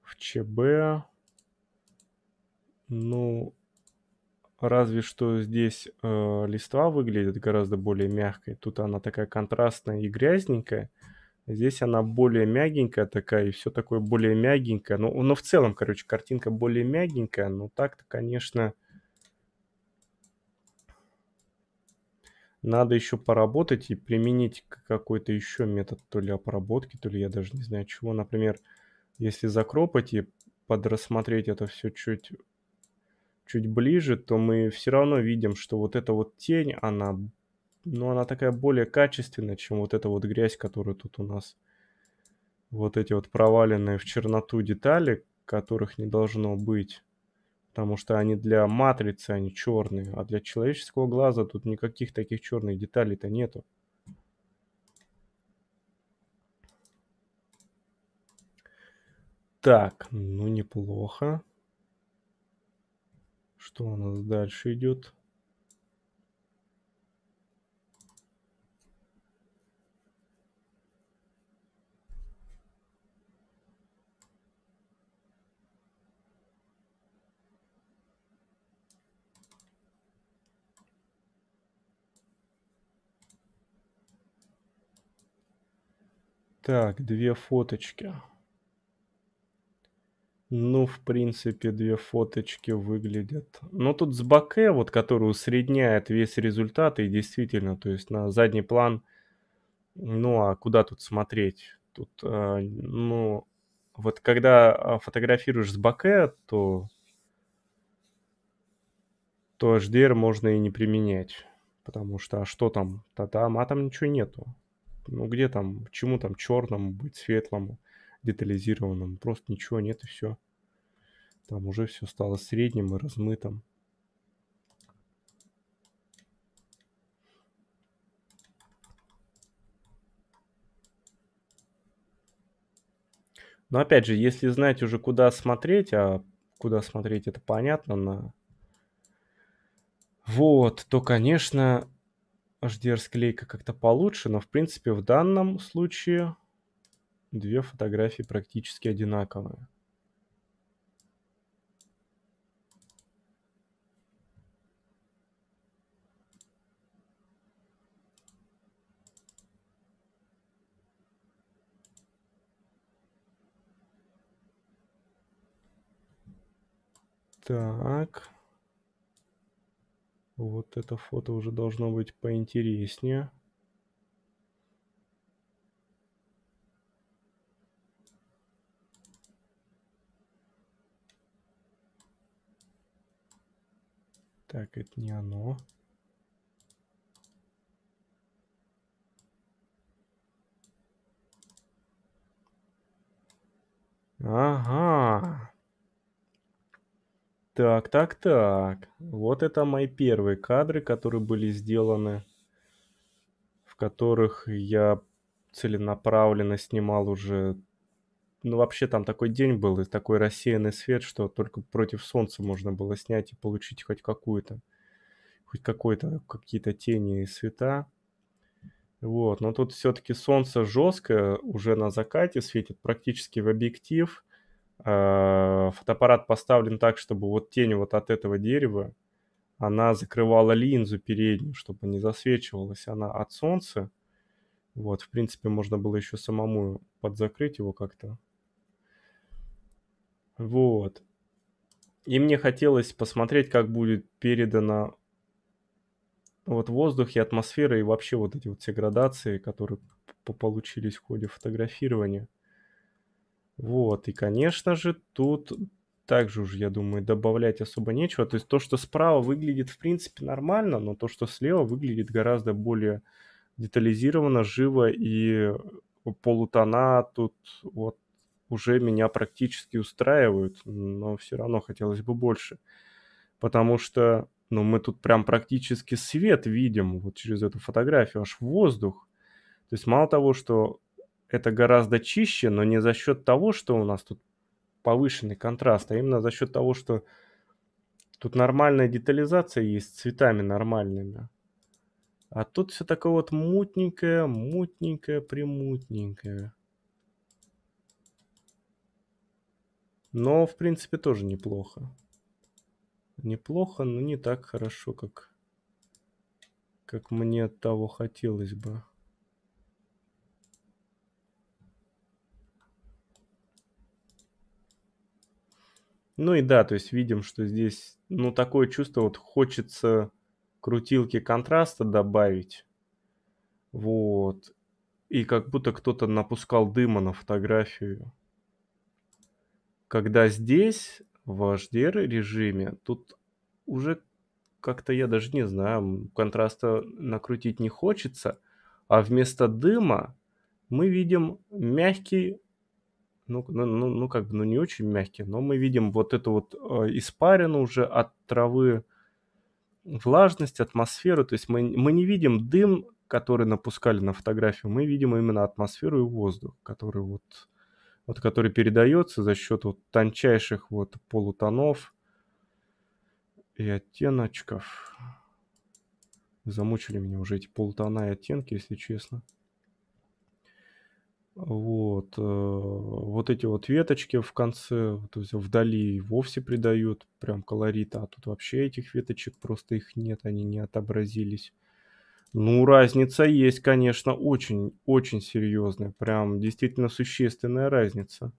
в ЧБ. Ну, разве что здесь э, листва выглядит гораздо более мягкой. Тут она такая контрастная и грязненькая. Здесь она более мягенькая такая, и все такое более мягенькое. Но, ну, но в целом, короче, картинка более мягенькая, но так-то, конечно, надо еще поработать и применить какой-то еще метод, то ли обработки, то ли я даже не знаю чего. Например, если закропать и подрассмотреть это все чуть чуть ближе, то мы все равно видим, что вот эта вот тень, она но она такая более качественная, чем вот эта вот грязь, которая тут у нас. Вот эти вот проваленные в черноту детали, которых не должно быть. Потому что они для матрицы, они черные. А для человеческого глаза тут никаких таких черных деталей-то нету. Так, ну неплохо. Что у нас дальше идет? Так, две фоточки. Ну, в принципе, две фоточки выглядят. Но ну, тут с боке, вот, который усредняет весь результат, и действительно, то есть на задний план, ну, а куда тут смотреть? Тут, э, ну, вот когда а, фотографируешь с боке, то, то HDR можно и не применять. Потому что, а что там? Та-там, а там ничего нету. Ну где там, чему там черному быть, светлому, детализированному? Просто ничего нет и все. Там уже все стало средним и размытым. Но опять же, если знать уже куда смотреть, а куда смотреть это понятно, на... вот, то, конечно, HDR-склейка как-то получше, но, в принципе, в данном случае две фотографии практически одинаковые. Так. Вот это фото уже должно быть поинтереснее. Так, это не оно. Ага, так, так, так. Вот это мои первые кадры, которые были сделаны, в которых я целенаправленно снимал уже... Ну, вообще там такой день был и такой рассеянный свет, что только против солнца можно было снять и получить хоть какую-то, хоть какой-то, какие-то тени и света. Вот, но тут все-таки солнце жесткое, уже на закате светит практически в объектив. Э, фотоаппарат поставлен так, чтобы вот тень вот от этого дерева, она закрывала линзу переднюю, чтобы не засвечивалась она от солнца. Вот, в принципе, можно было еще самому подзакрыть его как-то. Вот. И мне хотелось посмотреть, как будет передано вот воздух и атмосфера, и вообще вот эти вот все градации, которые получились в ходе фотографирования. Вот, и, конечно же, тут также уже, я думаю, добавлять особо нечего. То есть то, что справа выглядит, в принципе, нормально, но то, что слева выглядит гораздо более детализировано, живо, и полутона тут вот уже меня практически устраивают, но все равно хотелось бы больше. Потому что, ну, мы тут прям практически свет видим вот через эту фотографию, аж воздух. То есть мало того, что это гораздо чище, но не за счет того, что у нас тут повышенный контраст, а именно за счет того, что тут нормальная детализация есть с цветами нормальными. А тут все такое вот мутненькое, мутненькое, примутненькое. Но, в принципе, тоже неплохо. Неплохо, но не так хорошо, как, как мне того хотелось бы. Ну и да, то есть видим, что здесь, ну, такое чувство, вот хочется крутилки контраста добавить. Вот. И как будто кто-то напускал дыма на фотографию. Когда здесь, в HDR режиме, тут уже как-то, я даже не знаю, контраста накрутить не хочется. А вместо дыма мы видим мягкий ну, ну, ну, ну, как бы, ну, не очень мягкие, но мы видим вот это вот э, испарину уже от травы, влажность, атмосферу, то есть мы, мы не видим дым, который напускали на фотографию, мы видим именно атмосферу и воздух, который вот, вот который передается за счет вот тончайших вот полутонов и оттеночков. Замучили меня уже эти полутона и оттенки, если честно. Вот, э, вот эти вот веточки в конце, то есть вдали вовсе придают прям колорита, а тут вообще этих веточек просто их нет, они не отобразились. Ну, разница есть, конечно, очень-очень серьезная, прям действительно существенная разница.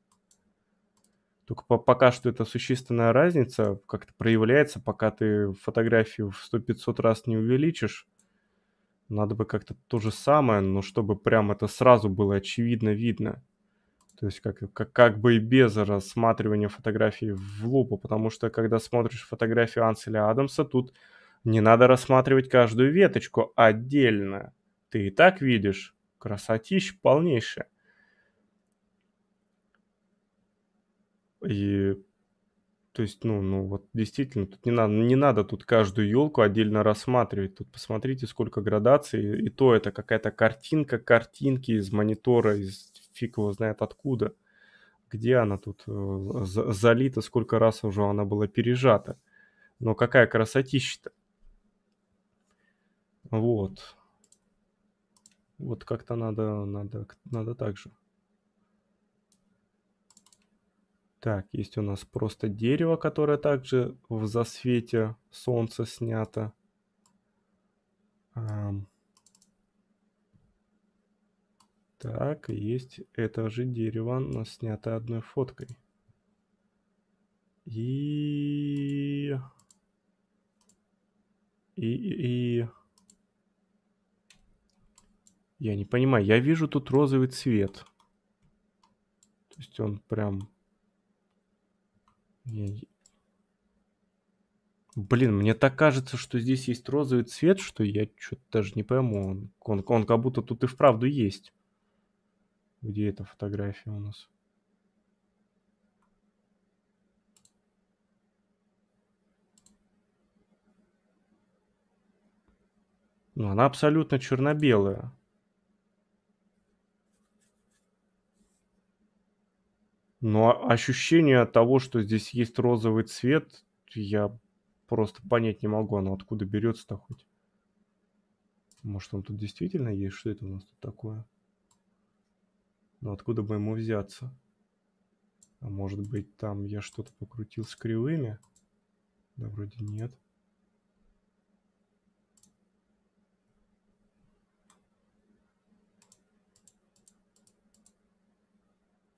Только по пока что эта существенная разница как-то проявляется, пока ты фотографию в 100-500 раз не увеличишь, надо бы как-то то же самое, но чтобы прям это сразу было очевидно видно. То есть как, как, как бы и без рассматривания фотографии в лупу, потому что когда смотришь фотографию Анселя Адамса, тут не надо рассматривать каждую веточку отдельно. Ты и так видишь, красотищ полнейшая. И то есть, ну, ну вот действительно, тут не надо, не надо тут каждую елку отдельно рассматривать. Тут посмотрите, сколько градаций, и то это какая-то картинка картинки из монитора, из фиг его знает откуда. Где она тут э, залита, сколько раз уже она была пережата. Но какая красотища-то. Вот. Вот как-то надо, надо, надо так же. Так, есть у нас просто дерево, которое также в засвете солнца снято. Um, так, есть это же дерево, но снято одной фоткой. И... И... и... и... Я не понимаю, я вижу тут розовый цвет. То есть он прям Блин, мне так кажется, что здесь есть розовый цвет, что я что-то даже не пойму. Он, он, он как будто тут и вправду есть. Где эта фотография у нас? Ну, она абсолютно черно-белая. Но ощущение того, что здесь есть розовый цвет, я просто понять не могу, оно откуда берется-то хоть. Может, он тут действительно есть? Что это у нас тут такое? Но ну, откуда бы ему взяться? А может быть, там я что-то покрутил с кривыми? Да вроде нет.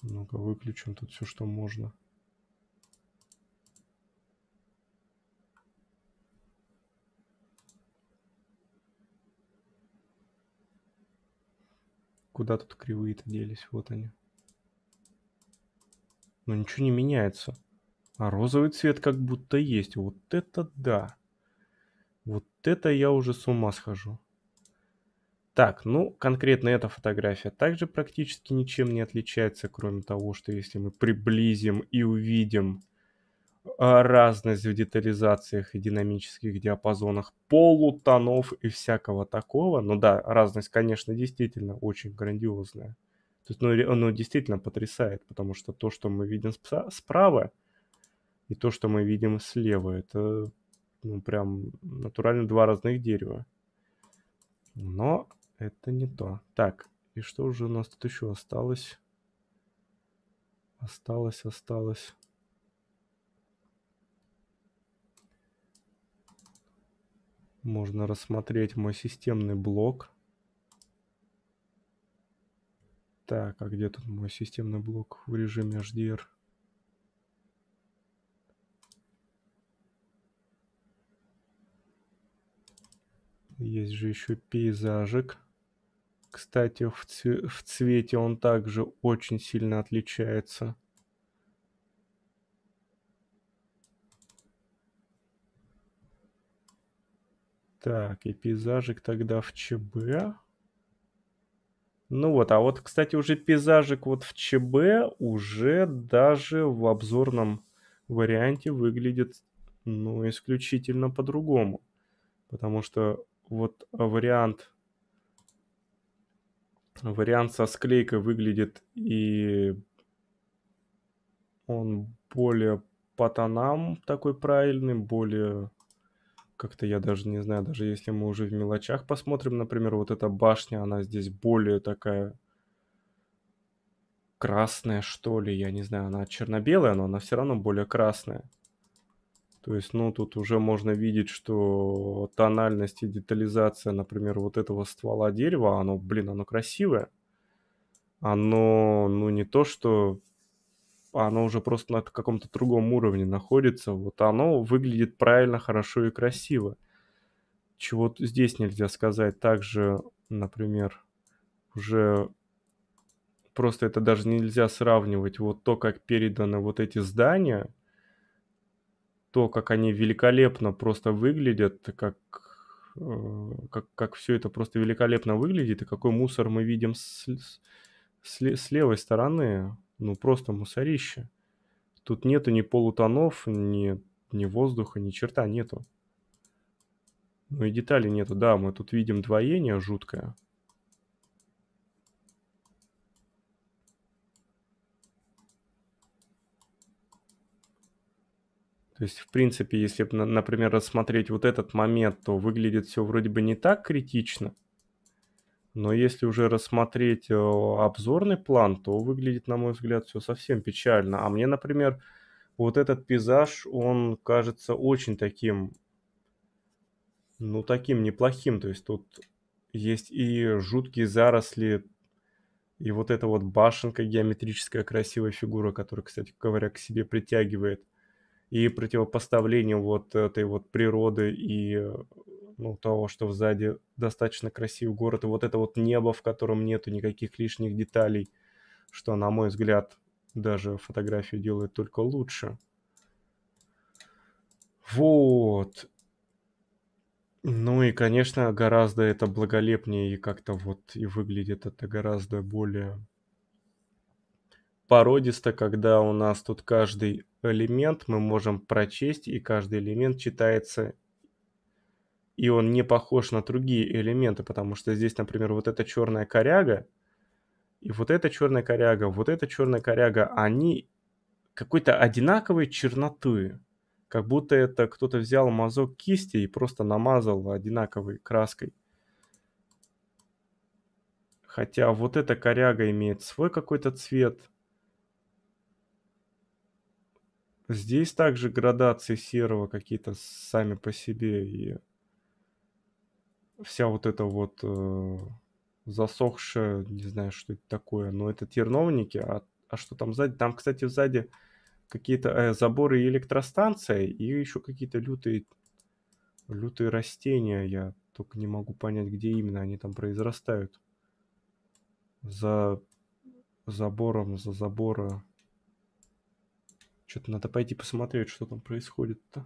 Ну-ка, выключим тут все, что можно. Куда тут кривые-то делись? Вот они. Но ничего не меняется. А розовый цвет как будто есть. Вот это да. Вот это я уже с ума схожу. Так, ну, конкретно эта фотография также практически ничем не отличается, кроме того, что если мы приблизим и увидим а, разность в детализациях и динамических диапазонах, полутонов и всякого такого. Ну да, разность, конечно, действительно очень грандиозная. То есть, ну, оно ну, действительно потрясает, потому что то, что мы видим справа, и то, что мы видим слева, это ну, прям натурально два разных дерева. Но это не то. Так, и что уже у нас тут еще осталось? Осталось, осталось. Можно рассмотреть мой системный блок. Так, а где тут мой системный блок в режиме HDR? Есть же еще пейзажик кстати, в, цве в цвете он также очень сильно отличается. Так, и пейзажик тогда в ЧБ. Ну вот, а вот, кстати, уже пейзажик вот в ЧБ уже даже в обзорном варианте выглядит, ну, исключительно по-другому. Потому что вот вариант Вариант со склейкой выглядит и он более по тонам такой правильный, более как-то я даже не знаю, даже если мы уже в мелочах посмотрим, например, вот эта башня, она здесь более такая красная, что ли, я не знаю, она черно-белая, но она все равно более красная. То есть, ну, тут уже можно видеть, что тональность и детализация, например, вот этого ствола дерева, оно, блин, оно красивое. Оно, ну, не то, что оно уже просто на каком-то другом уровне находится. Вот оно выглядит правильно, хорошо и красиво. Чего здесь нельзя сказать. Также, например, уже просто это даже нельзя сравнивать. Вот то, как переданы вот эти здания, то, как они великолепно просто выглядят, как, э, как, как все это просто великолепно выглядит, и какой мусор мы видим с, с, с левой стороны, ну просто мусорище. Тут нету ни полутонов, ни, ни воздуха, ни черта нету. Ну и деталей нету. Да, мы тут видим двоение жуткое. То есть, в принципе, если, например, рассмотреть вот этот момент, то выглядит все вроде бы не так критично, но если уже рассмотреть э, обзорный план, то выглядит, на мой взгляд, все совсем печально. А мне, например, вот этот пейзаж, он кажется очень таким, ну, таким неплохим. То есть тут есть и жуткие заросли, и вот эта вот башенка геометрическая красивая фигура, которая, кстати говоря, к себе притягивает – и противопоставлению вот этой вот природы и э, ну, того, что сзади достаточно красивый город, и вот это вот небо, в котором нету никаких лишних деталей, что, на мой взгляд, даже фотографию делает только лучше. Вот. Ну и, конечно, гораздо это благолепнее и как-то вот и выглядит это гораздо более породисто, когда у нас тут каждый элемент мы можем прочесть, и каждый элемент читается, и он не похож на другие элементы, потому что здесь, например, вот эта черная коряга, и вот эта черная коряга, вот эта черная коряга, они какой-то одинаковой черноты, как будто это кто-то взял мазок кисти и просто намазал одинаковой краской. Хотя вот эта коряга имеет свой какой-то цвет – Здесь также градации серого какие-то сами по себе и вся вот эта вот э, засохшая, не знаю, что это такое, но это терновники, а, а что там сзади? Там, кстати, сзади какие-то э, заборы и электростанция, и еще какие-то лютые, лютые растения, я только не могу понять, где именно они там произрастают. За забором, за забора что-то надо пойти посмотреть, что там происходит-то.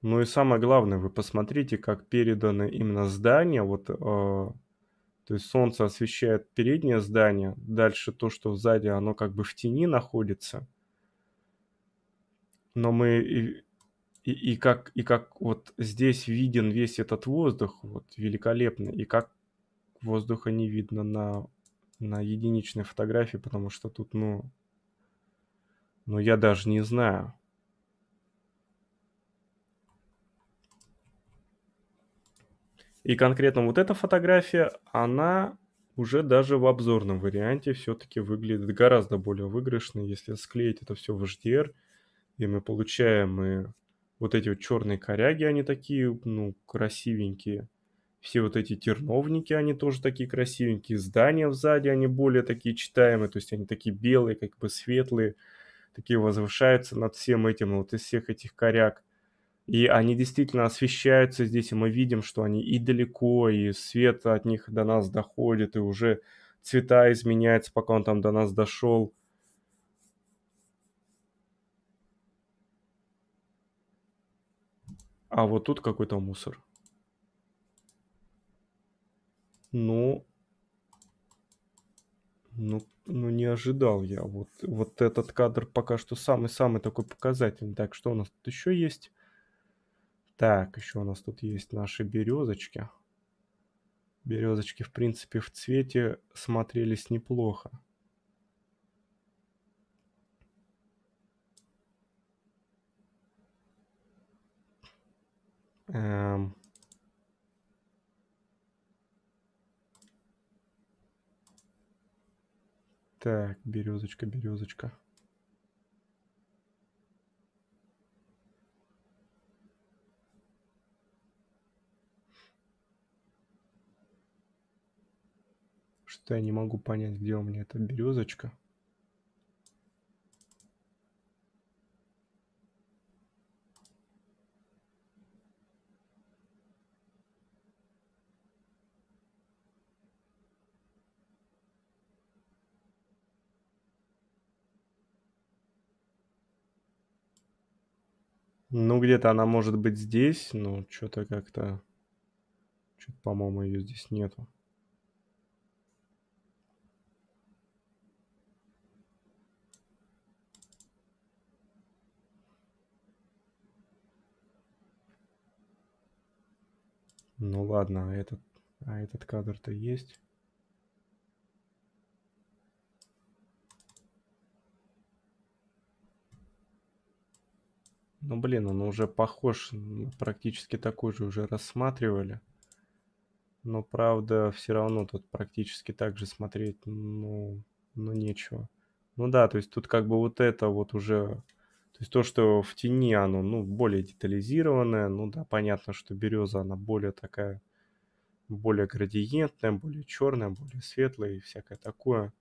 Ну и самое главное, вы посмотрите, как переданы именно здания. Вот, э, то есть солнце освещает переднее здание, дальше то, что сзади, оно как бы в тени находится. Но мы и, и, и как и как вот здесь виден весь этот воздух, вот великолепно, и как воздуха не видно на на единичной фотографии, потому что тут, ну, но я даже не знаю. И конкретно вот эта фотография, она уже даже в обзорном варианте все-таки выглядит гораздо более выигрышно, если склеить это все в HDR, и мы получаем и вот эти вот черные коряги, они такие, ну, красивенькие. Все вот эти терновники, они тоже такие красивенькие. Здания сзади, они более такие читаемые, то есть они такие белые, как бы светлые такие возвышаются над всем этим, вот из всех этих коряк. И они действительно освещаются здесь, и мы видим, что они и далеко, и свет от них до нас доходит, и уже цвета изменяются, пока он там до нас дошел. А вот тут какой-то мусор. Ну, ну, ну, не ожидал я. Вот, вот этот кадр пока что самый-самый такой показательный. Так, что у нас тут еще есть? Так, еще у нас тут есть наши березочки. Березочки, в принципе, в цвете смотрелись неплохо. Эм, Так, березочка, березочка. Что я не могу понять, где у меня эта березочка. Ну, где-то она может быть здесь, но что-то как-то... Что-то, по-моему, ее здесь нету. Ну ладно, а этот, а этот кадр-то есть. Ну блин, он уже похож, практически такой же уже рассматривали. Но правда, все равно тут практически так же смотреть, ну, ну нечего. Ну да, то есть тут как бы вот это вот уже... То есть то, что в тени оно, ну, более детализированное, ну да, понятно, что береза, она более такая, более градиентная, более черная, более светлая и всякое такое.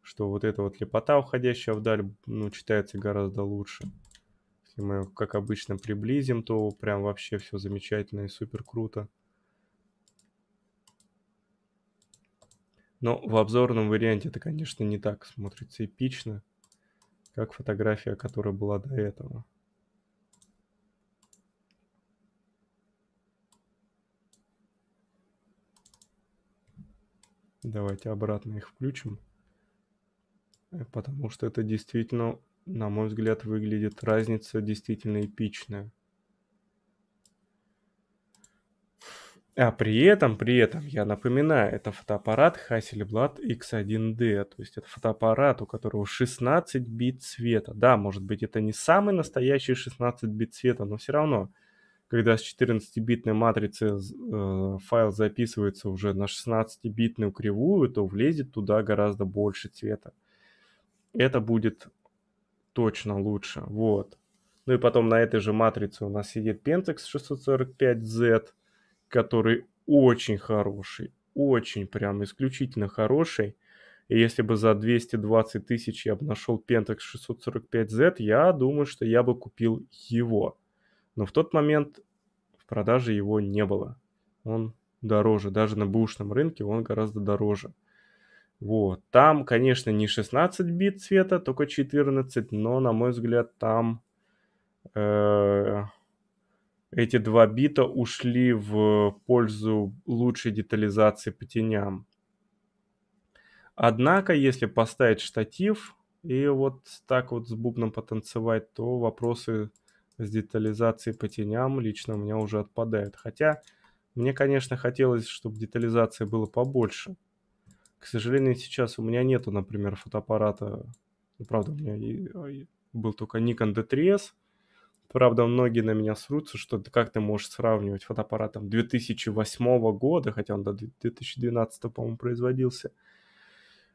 Что вот эта вот лепота, уходящая вдаль, ну, читается гораздо лучше. Если мы, как обычно, приблизим, то прям вообще все замечательно и супер круто. Но в обзорном варианте это, конечно, не так смотрится эпично, как фотография, которая была до этого. Давайте обратно их включим, э, потому что это действительно на мой взгляд, выглядит разница действительно эпичная. А при этом, при этом, я напоминаю, это фотоаппарат Hasselblad X1D, то есть это фотоаппарат, у которого 16 бит цвета. Да, может быть, это не самый настоящий 16 бит цвета, но все равно, когда с 14-битной матрицы э, файл записывается уже на 16-битную кривую, то влезет туда гораздо больше цвета. Это будет точно лучше. Вот. Ну и потом на этой же матрице у нас сидит Pentax 645Z, который очень хороший, очень прям исключительно хороший. И если бы за 220 тысяч я бы нашел Pentax 645Z, я думаю, что я бы купил его. Но в тот момент в продаже его не было. Он дороже, даже на бушном рынке он гораздо дороже. Вот. Там, конечно, не 16 бит цвета, только 14, но, на мой взгляд, там э, эти два бита ушли в пользу лучшей детализации по теням. Однако, если поставить штатив и вот так вот с бубном потанцевать, то вопросы с детализацией по теням лично у меня уже отпадают. Хотя мне, конечно, хотелось, чтобы детализация была побольше. К сожалению, сейчас у меня нету, например, фотоаппарата. Ну, правда, у меня а, был только Nikon D3S. Правда, многие на меня срутся, что ты как ты можешь сравнивать фотоаппарат там, 2008 года, хотя он до 2012, по-моему, производился,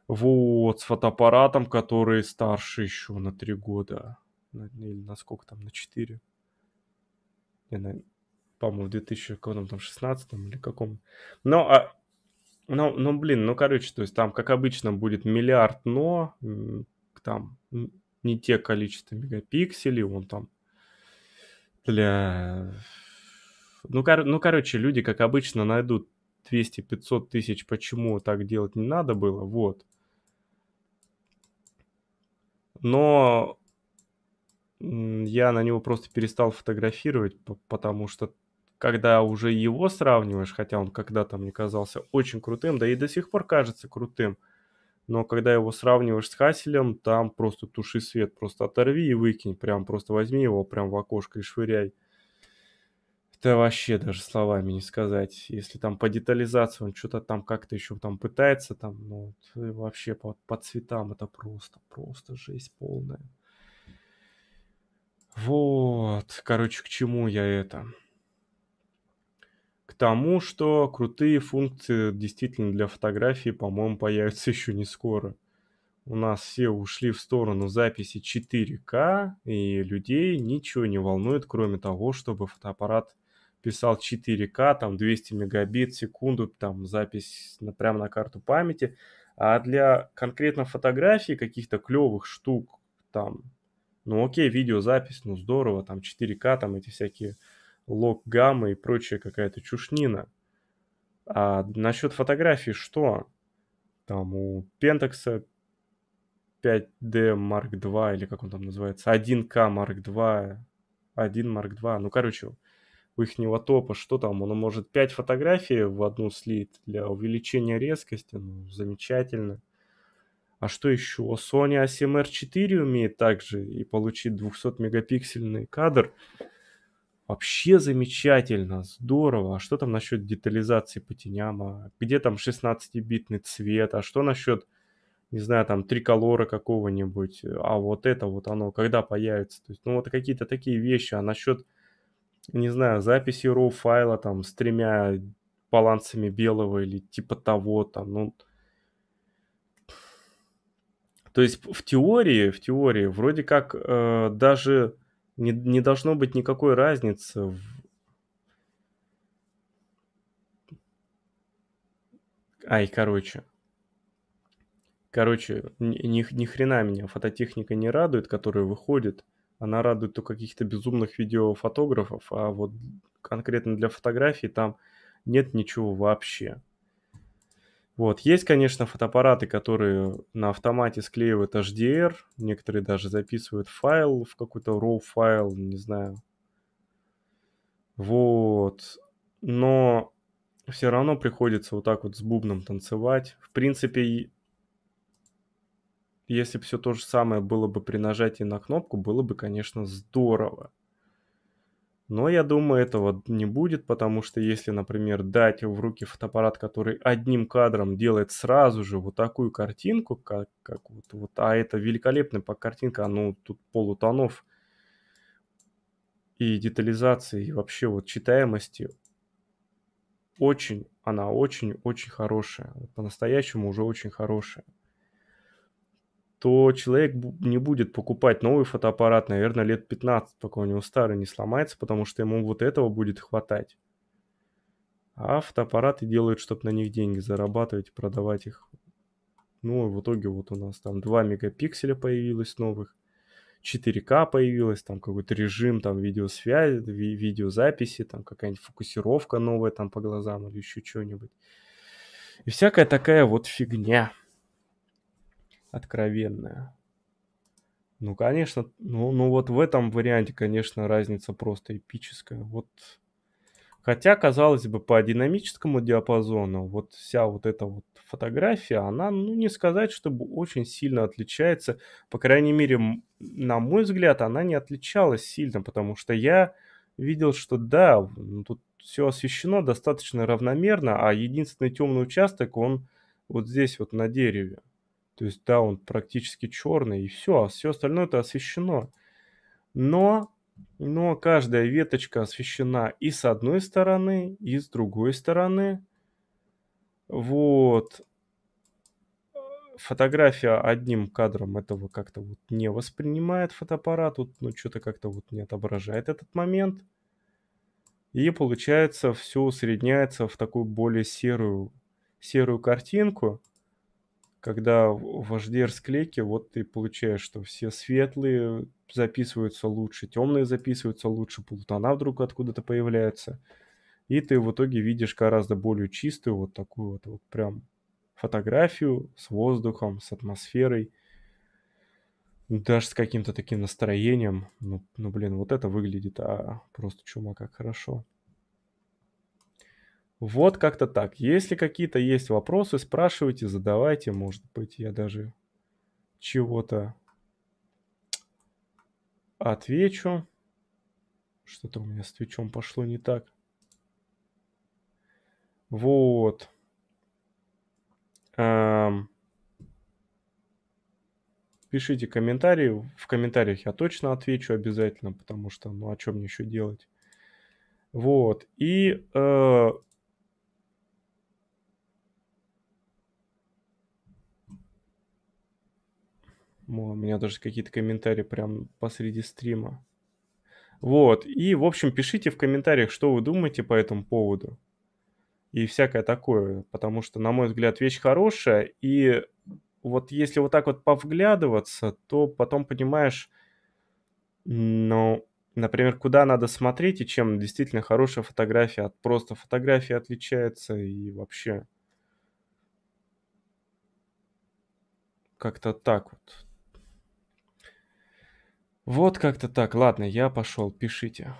вот, с фотоаппаратом, который старше еще на 3 года, или на сколько там, на 4. Не, по-моему, в 2016 или каком. Но а, ну, ну, блин, ну, короче, то есть там, как обычно, будет миллиард но, там не те количество мегапикселей, он там для... Ну, кор... ну, короче, люди, как обычно, найдут 200-500 тысяч, почему так делать не надо было, вот. Но я на него просто перестал фотографировать, потому что когда уже его сравниваешь, хотя он когда-то мне казался очень крутым, да и до сих пор кажется крутым, но когда его сравниваешь с Хаселем, там просто туши свет, просто оторви и выкинь, прям просто возьми его прям в окошко и швыряй. Это вообще даже словами не сказать. Если там по детализации он что-то там как-то еще там пытается, там, ну, вообще по, по цветам это просто, просто жесть полная. Вот, короче, к чему я это? тому, что крутые функции действительно для фотографии, по-моему, появятся <laughs> еще не скоро. У нас все ушли в сторону записи 4К, и людей ничего не волнует, кроме того, чтобы фотоаппарат писал 4К, там 200 мегабит в секунду, там запись на, прямо на карту памяти. А для конкретно фотографий каких-то клевых штук, там, ну окей, видеозапись, ну здорово, там 4К, там эти всякие лог гамма и прочая какая-то чушнина. А насчет фотографий что? Там у Pentax 5D Mark II, или как он там называется, 1 k Mark II, 1 Mark II, ну, короче, у ихнего топа, что там, он может 5 фотографий в одну слить для увеличения резкости, ну, замечательно. А что еще? Sony A7R4 умеет также и получить 200-мегапиксельный кадр. Вообще замечательно, здорово. А что там насчет детализации по теням? А где там 16-битный цвет? А что насчет, не знаю, там триколора какого-нибудь? А вот это вот оно, когда появится? То есть, ну вот какие-то такие вещи. А насчет, не знаю, записи RAW файла там с тремя балансами белого или типа того там, ну... То есть в теории, в теории вроде как э, даже не, не должно быть никакой разницы в... Ай, короче. Короче, ни, ни хрена меня фототехника не радует, которая выходит. Она радует только каких-то безумных видеофотографов, а вот конкретно для фотографий там нет ничего вообще. Вот. Есть, конечно, фотоаппараты, которые на автомате склеивают HDR, некоторые даже записывают файл в какой-то RAW файл, не знаю. Вот. Но все равно приходится вот так вот с бубном танцевать. В принципе, если бы все то же самое было бы при нажатии на кнопку, было бы, конечно, здорово. Но я думаю, этого не будет, потому что если, например, дать в руки фотоаппарат, который одним кадром делает сразу же вот такую картинку, как, как вот, вот, а это великолепная картинка, а ну тут полутонов и детализации, и вообще вот читаемости, очень, она очень-очень хорошая, по-настоящему уже очень хорошая то человек не будет покупать новый фотоаппарат, наверное, лет 15, пока у него старый не сломается, потому что ему вот этого будет хватать. А фотоаппараты делают, чтобы на них деньги зарабатывать, продавать их. Ну, и в итоге вот у нас там 2 мегапикселя появилось новых, 4К появилось, там какой-то режим там видеосвязи, ви- видеозаписи, там какая-нибудь фокусировка новая там по глазам или еще что-нибудь. И всякая такая вот фигня откровенная. Ну, конечно, ну, ну вот в этом варианте, конечно, разница просто эпическая. Вот, хотя, казалось бы, по динамическому диапазону вот вся вот эта вот фотография, она, ну, не сказать, чтобы очень сильно отличается. По крайней мере, на мой взгляд, она не отличалась сильно, потому что я видел, что да, ну, тут все освещено достаточно равномерно, а единственный темный участок, он вот здесь вот на дереве. То есть, да, он практически черный, и все, а все остальное это освещено. Но, но каждая веточка освещена и с одной стороны, и с другой стороны. Вот. Фотография одним кадром этого как-то вот не воспринимает фотоаппарат, вот, ну, что-то как-то вот не отображает этот момент. И получается, все усредняется в такую более серую, серую картинку – когда в HDR склейке вот ты получаешь, что все светлые записываются лучше, темные записываются лучше, полутона вдруг откуда-то появляются. И ты в итоге видишь гораздо более чистую вот такую вот, вот прям фотографию с воздухом, с атмосферой, ну, даже с каким-то таким настроением. Ну, ну блин, вот это выглядит а, просто чума как хорошо. Вот как-то так. Если какие-то есть вопросы, спрашивайте, задавайте. Может быть, я даже чего-то отвечу. Что-то у меня с Твичом пошло не так. Вот. Эм. Пишите комментарии. В комментариях я точно отвечу обязательно, потому что, ну, а чем мне еще делать? Вот. И э, у меня даже какие-то комментарии прям посреди стрима. Вот, и, в общем, пишите в комментариях, что вы думаете по этому поводу. И всякое такое, потому что, на мой взгляд, вещь хорошая, и вот если вот так вот повглядываться, то потом понимаешь, ну, например, куда надо смотреть и чем действительно хорошая фотография от просто фотографии отличается и вообще как-то так вот. Вот как-то так. Ладно, я пошел, пишите.